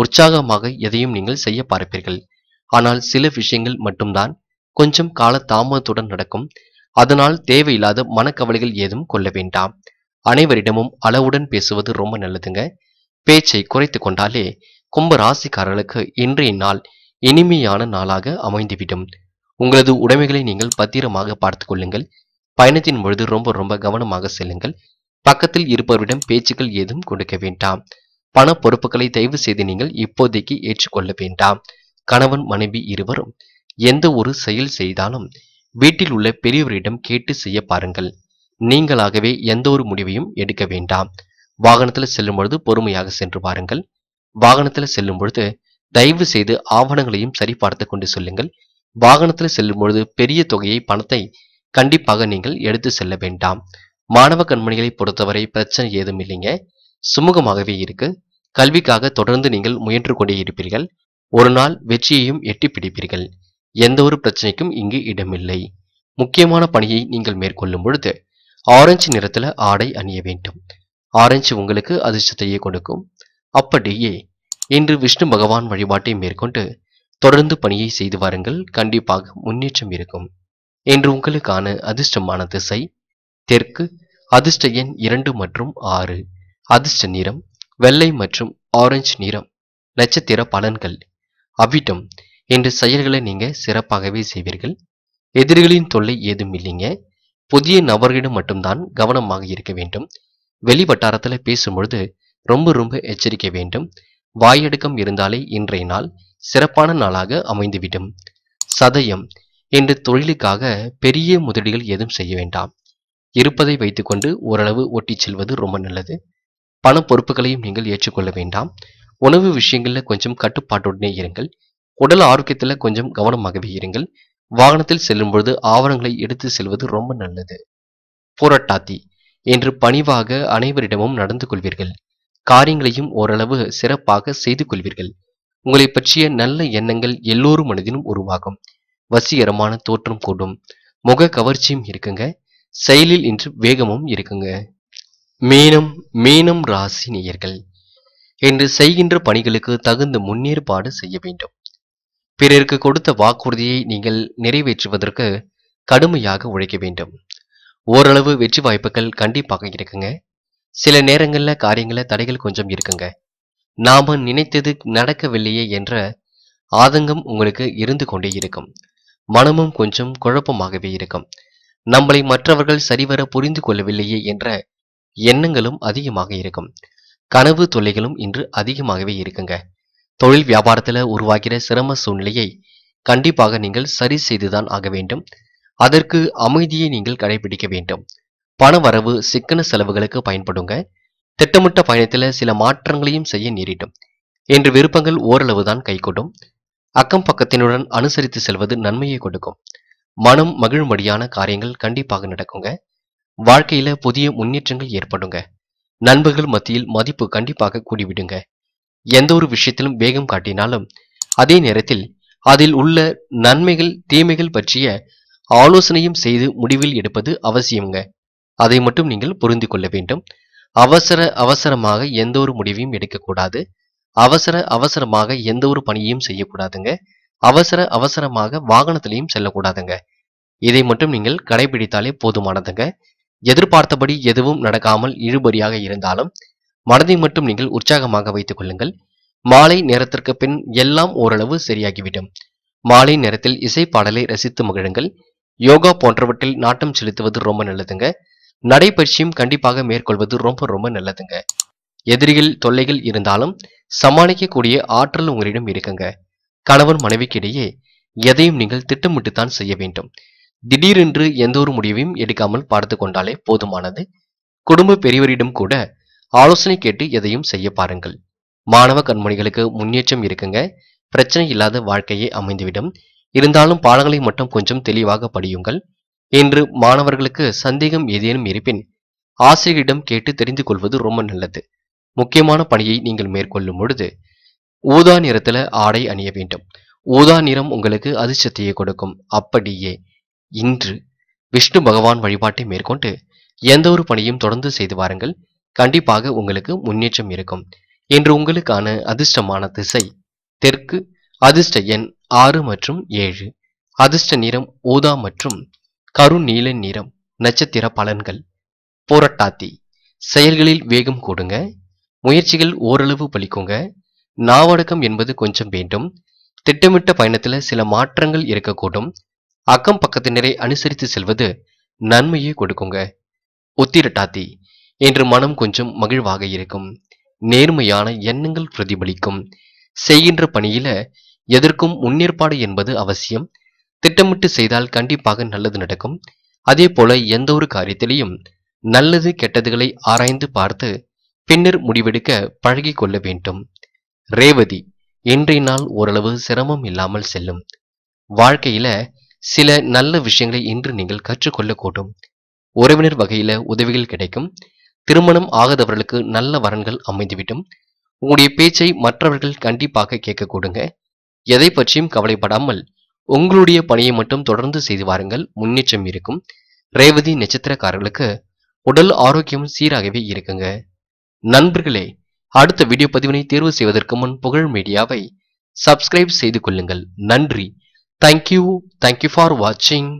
உற்சாகமாக எதையும் நீங்கள் செய்ய பார்ப்பீர்கள் ஆனால் சில விஷயங்கள் மட்டும்தான் கொஞ்சம் கால தாமதத்துடன் நடக்கும் அதனால் தேவையில்லாத மனக்கவலைகள் ஏதும் கொள்ள வேண்டாம் அனைவரிடமும் அளவுடன் பேசுவது ரொம்ப நல்லதுங்க பேச்சை குறைத்து கொண்டாலே கும்ப ராசிக்காரர்களுக்கு இன்றைய நாள் இனிமையான நாளாக அமைந்துவிடும் உங்களது உடைமைகளை நீங்கள் பத்திரமாக பார்த்து கொள்ளுங்கள் பயணத்தின் பொழுது ரொம்ப ரொம்ப கவனமாக செல்லுங்கள் பக்கத்தில் இருப்பவரிடம் பேச்சுக்கள் ஏதும் கொடுக்க வேண்டாம் பண பொறுப்புகளை தயவு செய்து நீங்கள் இப்போதைக்கு ஏற்றுக்கொள்ள வேண்டாம் கணவன் மனைவி இருவரும் எந்த ஒரு செயல் செய்தாலும் வீட்டில் உள்ள பெரியவரிடம் கேட்டு செய்ய பாருங்கள் நீங்களாகவே எந்த ஒரு முடிவையும் எடுக்க வேண்டாம் வாகனத்தில் செல்லும் பொழுது பொறுமையாக சென்று பாருங்கள் வாகனத்தில் செல்லும் பொழுது தயவு செய்து ஆவணங்களையும் சரிபார்த்து கொண்டு செல்லுங்கள் வாகனத்தில் செல்லும் பொழுது பெரிய தொகையை பணத்தை கண்டிப்பாக நீங்கள் எடுத்து செல்ல வேண்டாம் மாணவ கண்மணிகளை பொறுத்தவரை பிரச்சனை ஏதும் இல்லைங்க சுமூகமாகவே இருக்கு கல்விக்காக தொடர்ந்து நீங்கள் முயன்று கொண்டே இருப்பீர்கள் ஒரு நாள் வெற்றியையும் எட்டி பிடிப்பீர்கள் எந்த ஒரு பிரச்சனைக்கும் இங்கு இடமில்லை முக்கியமான பணியை நீங்கள் மேற்கொள்ளும் பொழுது ஆரஞ்சு நிறத்தில் ஆடை அணிய வேண்டும் ஆரஞ்சு உங்களுக்கு அதிர்ஷ்டத்தையே கொடுக்கும் அப்படியே இன்று விஷ்ணு பகவான் வழிபாட்டை மேற்கொண்டு தொடர்ந்து பணியை செய்து வாருங்கள் கண்டிப்பாக முன்னேற்றம் இருக்கும் இன்று உங்களுக்கான அதிர்ஷ்டமான திசை தெற்கு அதிர்ஷ்ட எண் இரண்டு மற்றும் ஆறு அதிர்ஷ்ட நிறம் வெள்ளை மற்றும் ஆரஞ்சு நிறம் நட்சத்திர பலன்கள் அவ்விட்டம் என்ற செயல்களை நீங்க சிறப்பாகவே செய்வீர்கள் எதிரிகளின் தொல்லை ஏதும் இல்லைங்க புதிய நபர்களிடம் மட்டும்தான் கவனமாக இருக்க வேண்டும் வெளி வட்டாரத்தில் பேசும்பொழுது ரொம்ப ரொம்ப எச்சரிக்கை வேண்டும் வாயடுக்கம் இருந்தாலே இன்றைய நாள் சிறப்பான நாளாக அமைந்துவிடும் சதயம் என்று தொழிலுக்காக பெரிய முதலீடுகள் எதுவும் செய்ய வேண்டாம் இருப்பதை வைத்துக்கொண்டு ஓரளவு ஒட்டிச் செல்வது ரொம்ப நல்லது பண பொறுப்புகளையும் நீங்கள் ஏற்றுக்கொள்ள வேண்டாம் உணவு விஷயங்களில் கொஞ்சம் கட்டுப்பாட்டுடனே இருங்கள் உடல் ஆரோக்கியத்தில் கொஞ்சம் கவனமாகவே இருங்கள் வாகனத்தில் செல்லும் பொழுது ஆவணங்களை எடுத்து செல்வது ரொம்ப நல்லது போராட்டாத்தி என்று பணிவாக அனைவரிடமும் நடந்து கொள்வீர்கள் காரியங்களையும் ஓரளவு சிறப்பாக செய்து கொள்வீர்கள் உங்களை பற்றிய நல்ல எண்ணங்கள் எல்லோரும் மனதிலும் உருவாகும் வசீகரமான தோற்றம் கூடும் முக கவர்ச்சியும் இருக்குங்க செயலில் இன்று வேகமும் இருக்குங்க மீனம் மீனம் ராசி நேயர்கள் என்று செய்கின்ற பணிகளுக்கு தகுந்த முன்னேற்பாடு செய்ய வேண்டும் பிறருக்கு கொடுத்த வாக்குறுதியை நீங்கள் நிறைவேற்றுவதற்கு கடுமையாக உழைக்க வேண்டும் ஓரளவு வெற்றி வாய்ப்புகள் கண்டிப்பாக இருக்குங்க சில நேரங்களில் காரியங்கள தடைகள் கொஞ்சம் இருக்குங்க நாம் நினைத்தது நடக்கவில்லையே என்ற ஆதங்கம் உங்களுக்கு இருந்து கொண்டே இருக்கும் மனமும் கொஞ்சம் குழப்பமாகவே இருக்கும் நம்மளை மற்றவர்கள் சரிவர புரிந்து கொள்ளவில்லையே என்ற எண்ணங்களும் அதிகமாக இருக்கும் கனவு தொல்லைகளும் இன்று அதிகமாகவே இருக்குங்க தொழில் வியாபாரத்தில் உருவாகிற சிரம சூழ்நிலையை கண்டிப்பாக நீங்கள் சரி செய்துதான் ஆக வேண்டும் அதற்கு அமைதியை நீங்கள் கடைபிடிக்க வேண்டும் பண வரவு சிக்கன செலவுகளுக்கு பயன்படுங்க திட்டமிட்ட பயணத்தில் சில மாற்றங்களையும் செய்ய நேரிடும் என்று விருப்பங்கள் ஓரளவு தான் கைகூடும் அக்கம் பக்கத்தினுடன் அனுசரித்து செல்வது நன்மையை கொடுக்கும் மனம் மகிழும்படியான காரியங்கள் கண்டிப்பாக நடக்குங்க வாழ்க்கையில புதிய முன்னேற்றங்கள் ஏற்படுங்க நண்பர்கள் மத்தியில் மதிப்பு கண்டிப்பாக கூடிவிடுங்க எந்த ஒரு விஷயத்திலும் வேகம் காட்டினாலும் அதே நேரத்தில் அதில் உள்ள நன்மைகள் தீமைகள் பற்றிய ஆலோசனையும் செய்து முடிவில் எடுப்பது அவசியம்ங்க அதை மட்டும் நீங்கள் புரிந்து கொள்ள வேண்டும் அவசர அவசரமாக எந்த ஒரு முடிவையும் எடுக்கக்கூடாது அவசர அவசரமாக எந்த ஒரு பணியையும் செய்யக்கூடாதுங்க அவசர அவசரமாக வாகனத்திலையும் செல்லக்கூடாதுங்க இதை மட்டும் நீங்கள் கடைபிடித்தாலே போதுமானதுங்க எதிர்பார்த்தபடி எதுவும் நடக்காமல் இழுபறியாக இருந்தாலும் மனதை மட்டும் நீங்கள் உற்சாகமாக வைத்துக் கொள்ளுங்கள் மாலை நேரத்திற்கு பின் எல்லாம் ஓரளவு சரியாகிவிடும் மாலை நேரத்தில் இசை பாடலை ரசித்து மகிழுங்கள் யோகா போன்றவற்றில் நாட்டம் செலுத்துவது ரொம்ப நல்லதுங்க நடைபயிற்சியும் கண்டிப்பாக மேற்கொள்வது ரொம்ப ரொம்ப நல்லதுங்க எதிரிகள் தொல்லைகள் இருந்தாலும் சமாளிக்கக்கூடிய ஆற்றல் உங்களிடம் இருக்குங்க கணவன் இடையே எதையும் நீங்கள் திட்டமிட்டுத்தான் செய்ய வேண்டும் திடீரென்று எந்த ஒரு முடிவையும் எடுக்காமல் பார்த்து கொண்டாலே போதுமானது குடும்ப பெரியவரிடம் கூட ஆலோசனை கேட்டு எதையும் செய்ய பாருங்கள் மாணவ கண்மணிகளுக்கு முன்னேற்றம் இருக்குங்க பிரச்சனை இல்லாத வாழ்க்கையை அமைந்துவிடும் இருந்தாலும் பாடங்களை மட்டும் கொஞ்சம் தெளிவாக படியுங்கள் என்று மாணவர்களுக்கு சந்தேகம் ஏதேனும் இருப்பின் ஆசிரியரிடம் கேட்டு தெரிந்து கொள்வது ரொம்ப நல்லது முக்கியமான பணியை நீங்கள் மேற்கொள்ளும் பொழுது ஊதா நிறத்துல ஆடை அணிய வேண்டும் ஊதா நிறம் உங்களுக்கு அதிர்ஷ்டத்தையே கொடுக்கும் அப்படியே இன்று விஷ்ணு பகவான் வழிபாட்டை மேற்கொண்டு எந்த ஒரு பணியும் தொடர்ந்து செய்து வாருங்கள் கண்டிப்பாக உங்களுக்கு முன்னேற்றம் இருக்கும் என்று உங்களுக்கான அதிர்ஷ்டமான திசை தெற்கு அதிர்ஷ்ட எண் ஆறு மற்றும் ஏழு அதிர்ஷ்ட நிறம் ஊதா மற்றும் கருநீல நிறம் நட்சத்திர பலன்கள் போரட்டாத்தி செயல்களில் வேகம் கூடுங்க முயற்சிகள் ஓரளவு பலிக்குங்க நாவடக்கம் என்பது கொஞ்சம் வேண்டும் திட்டமிட்ட பயணத்தில் சில மாற்றங்கள் இருக்கக்கூடும் அக்கம் பக்கத்தினரை அனுசரித்து செல்வது நன்மையை கொடுக்குங்க உத்திரட்டாத்தி என்று மனம் கொஞ்சம் மகிழ்வாக இருக்கும் நேர்மையான எண்ணங்கள் பிரதிபலிக்கும் செய்கின்ற பணியில எதற்கும் முன்னேற்பாடு என்பது அவசியம் திட்டமிட்டு செய்தால் கண்டிப்பாக நல்லது நடக்கும் அதே போல எந்த ஒரு காரியத்திலையும் நல்லது கெட்டதுகளை ஆராய்ந்து பார்த்து பின்னர் முடிவெடுக்க பழகி கொள்ள வேண்டும் ரேவதி இன்றைய நாள் ஓரளவு சிரமம் இல்லாமல் செல்லும் வாழ்க்கையில சில நல்ல விஷயங்களை இன்று நீங்கள் கற்றுக்கொள்ளக்கூடும் உறவினர் வகையில உதவிகள் கிடைக்கும் திருமணம் ஆகாதவர்களுக்கு நல்ல வரன்கள் அமைந்துவிடும் உங்களுடைய பேச்சை மற்றவர்கள் கண்டிப்பாக கேட்க கொடுங்க எதை பற்றியும் கவலைப்படாமல் உங்களுடைய பணியை மட்டும் தொடர்ந்து செய்து வாருங்கள் முன்னேற்றம் இருக்கும் ரேவதி நட்சத்திரக்காரர்களுக்கு உடல் ஆரோக்கியம் சீராகவே இருக்குங்க நண்பர்களே அடுத்த வீடியோ பதிவினை தேர்வு செய்வதற்கு முன் புகழ் மீடியாவை சப்ஸ்கிரைப் செய்து கொள்ளுங்கள் நன்றி தேங்க்யூ தேங்க்யூ ஃபார் வாட்சிங்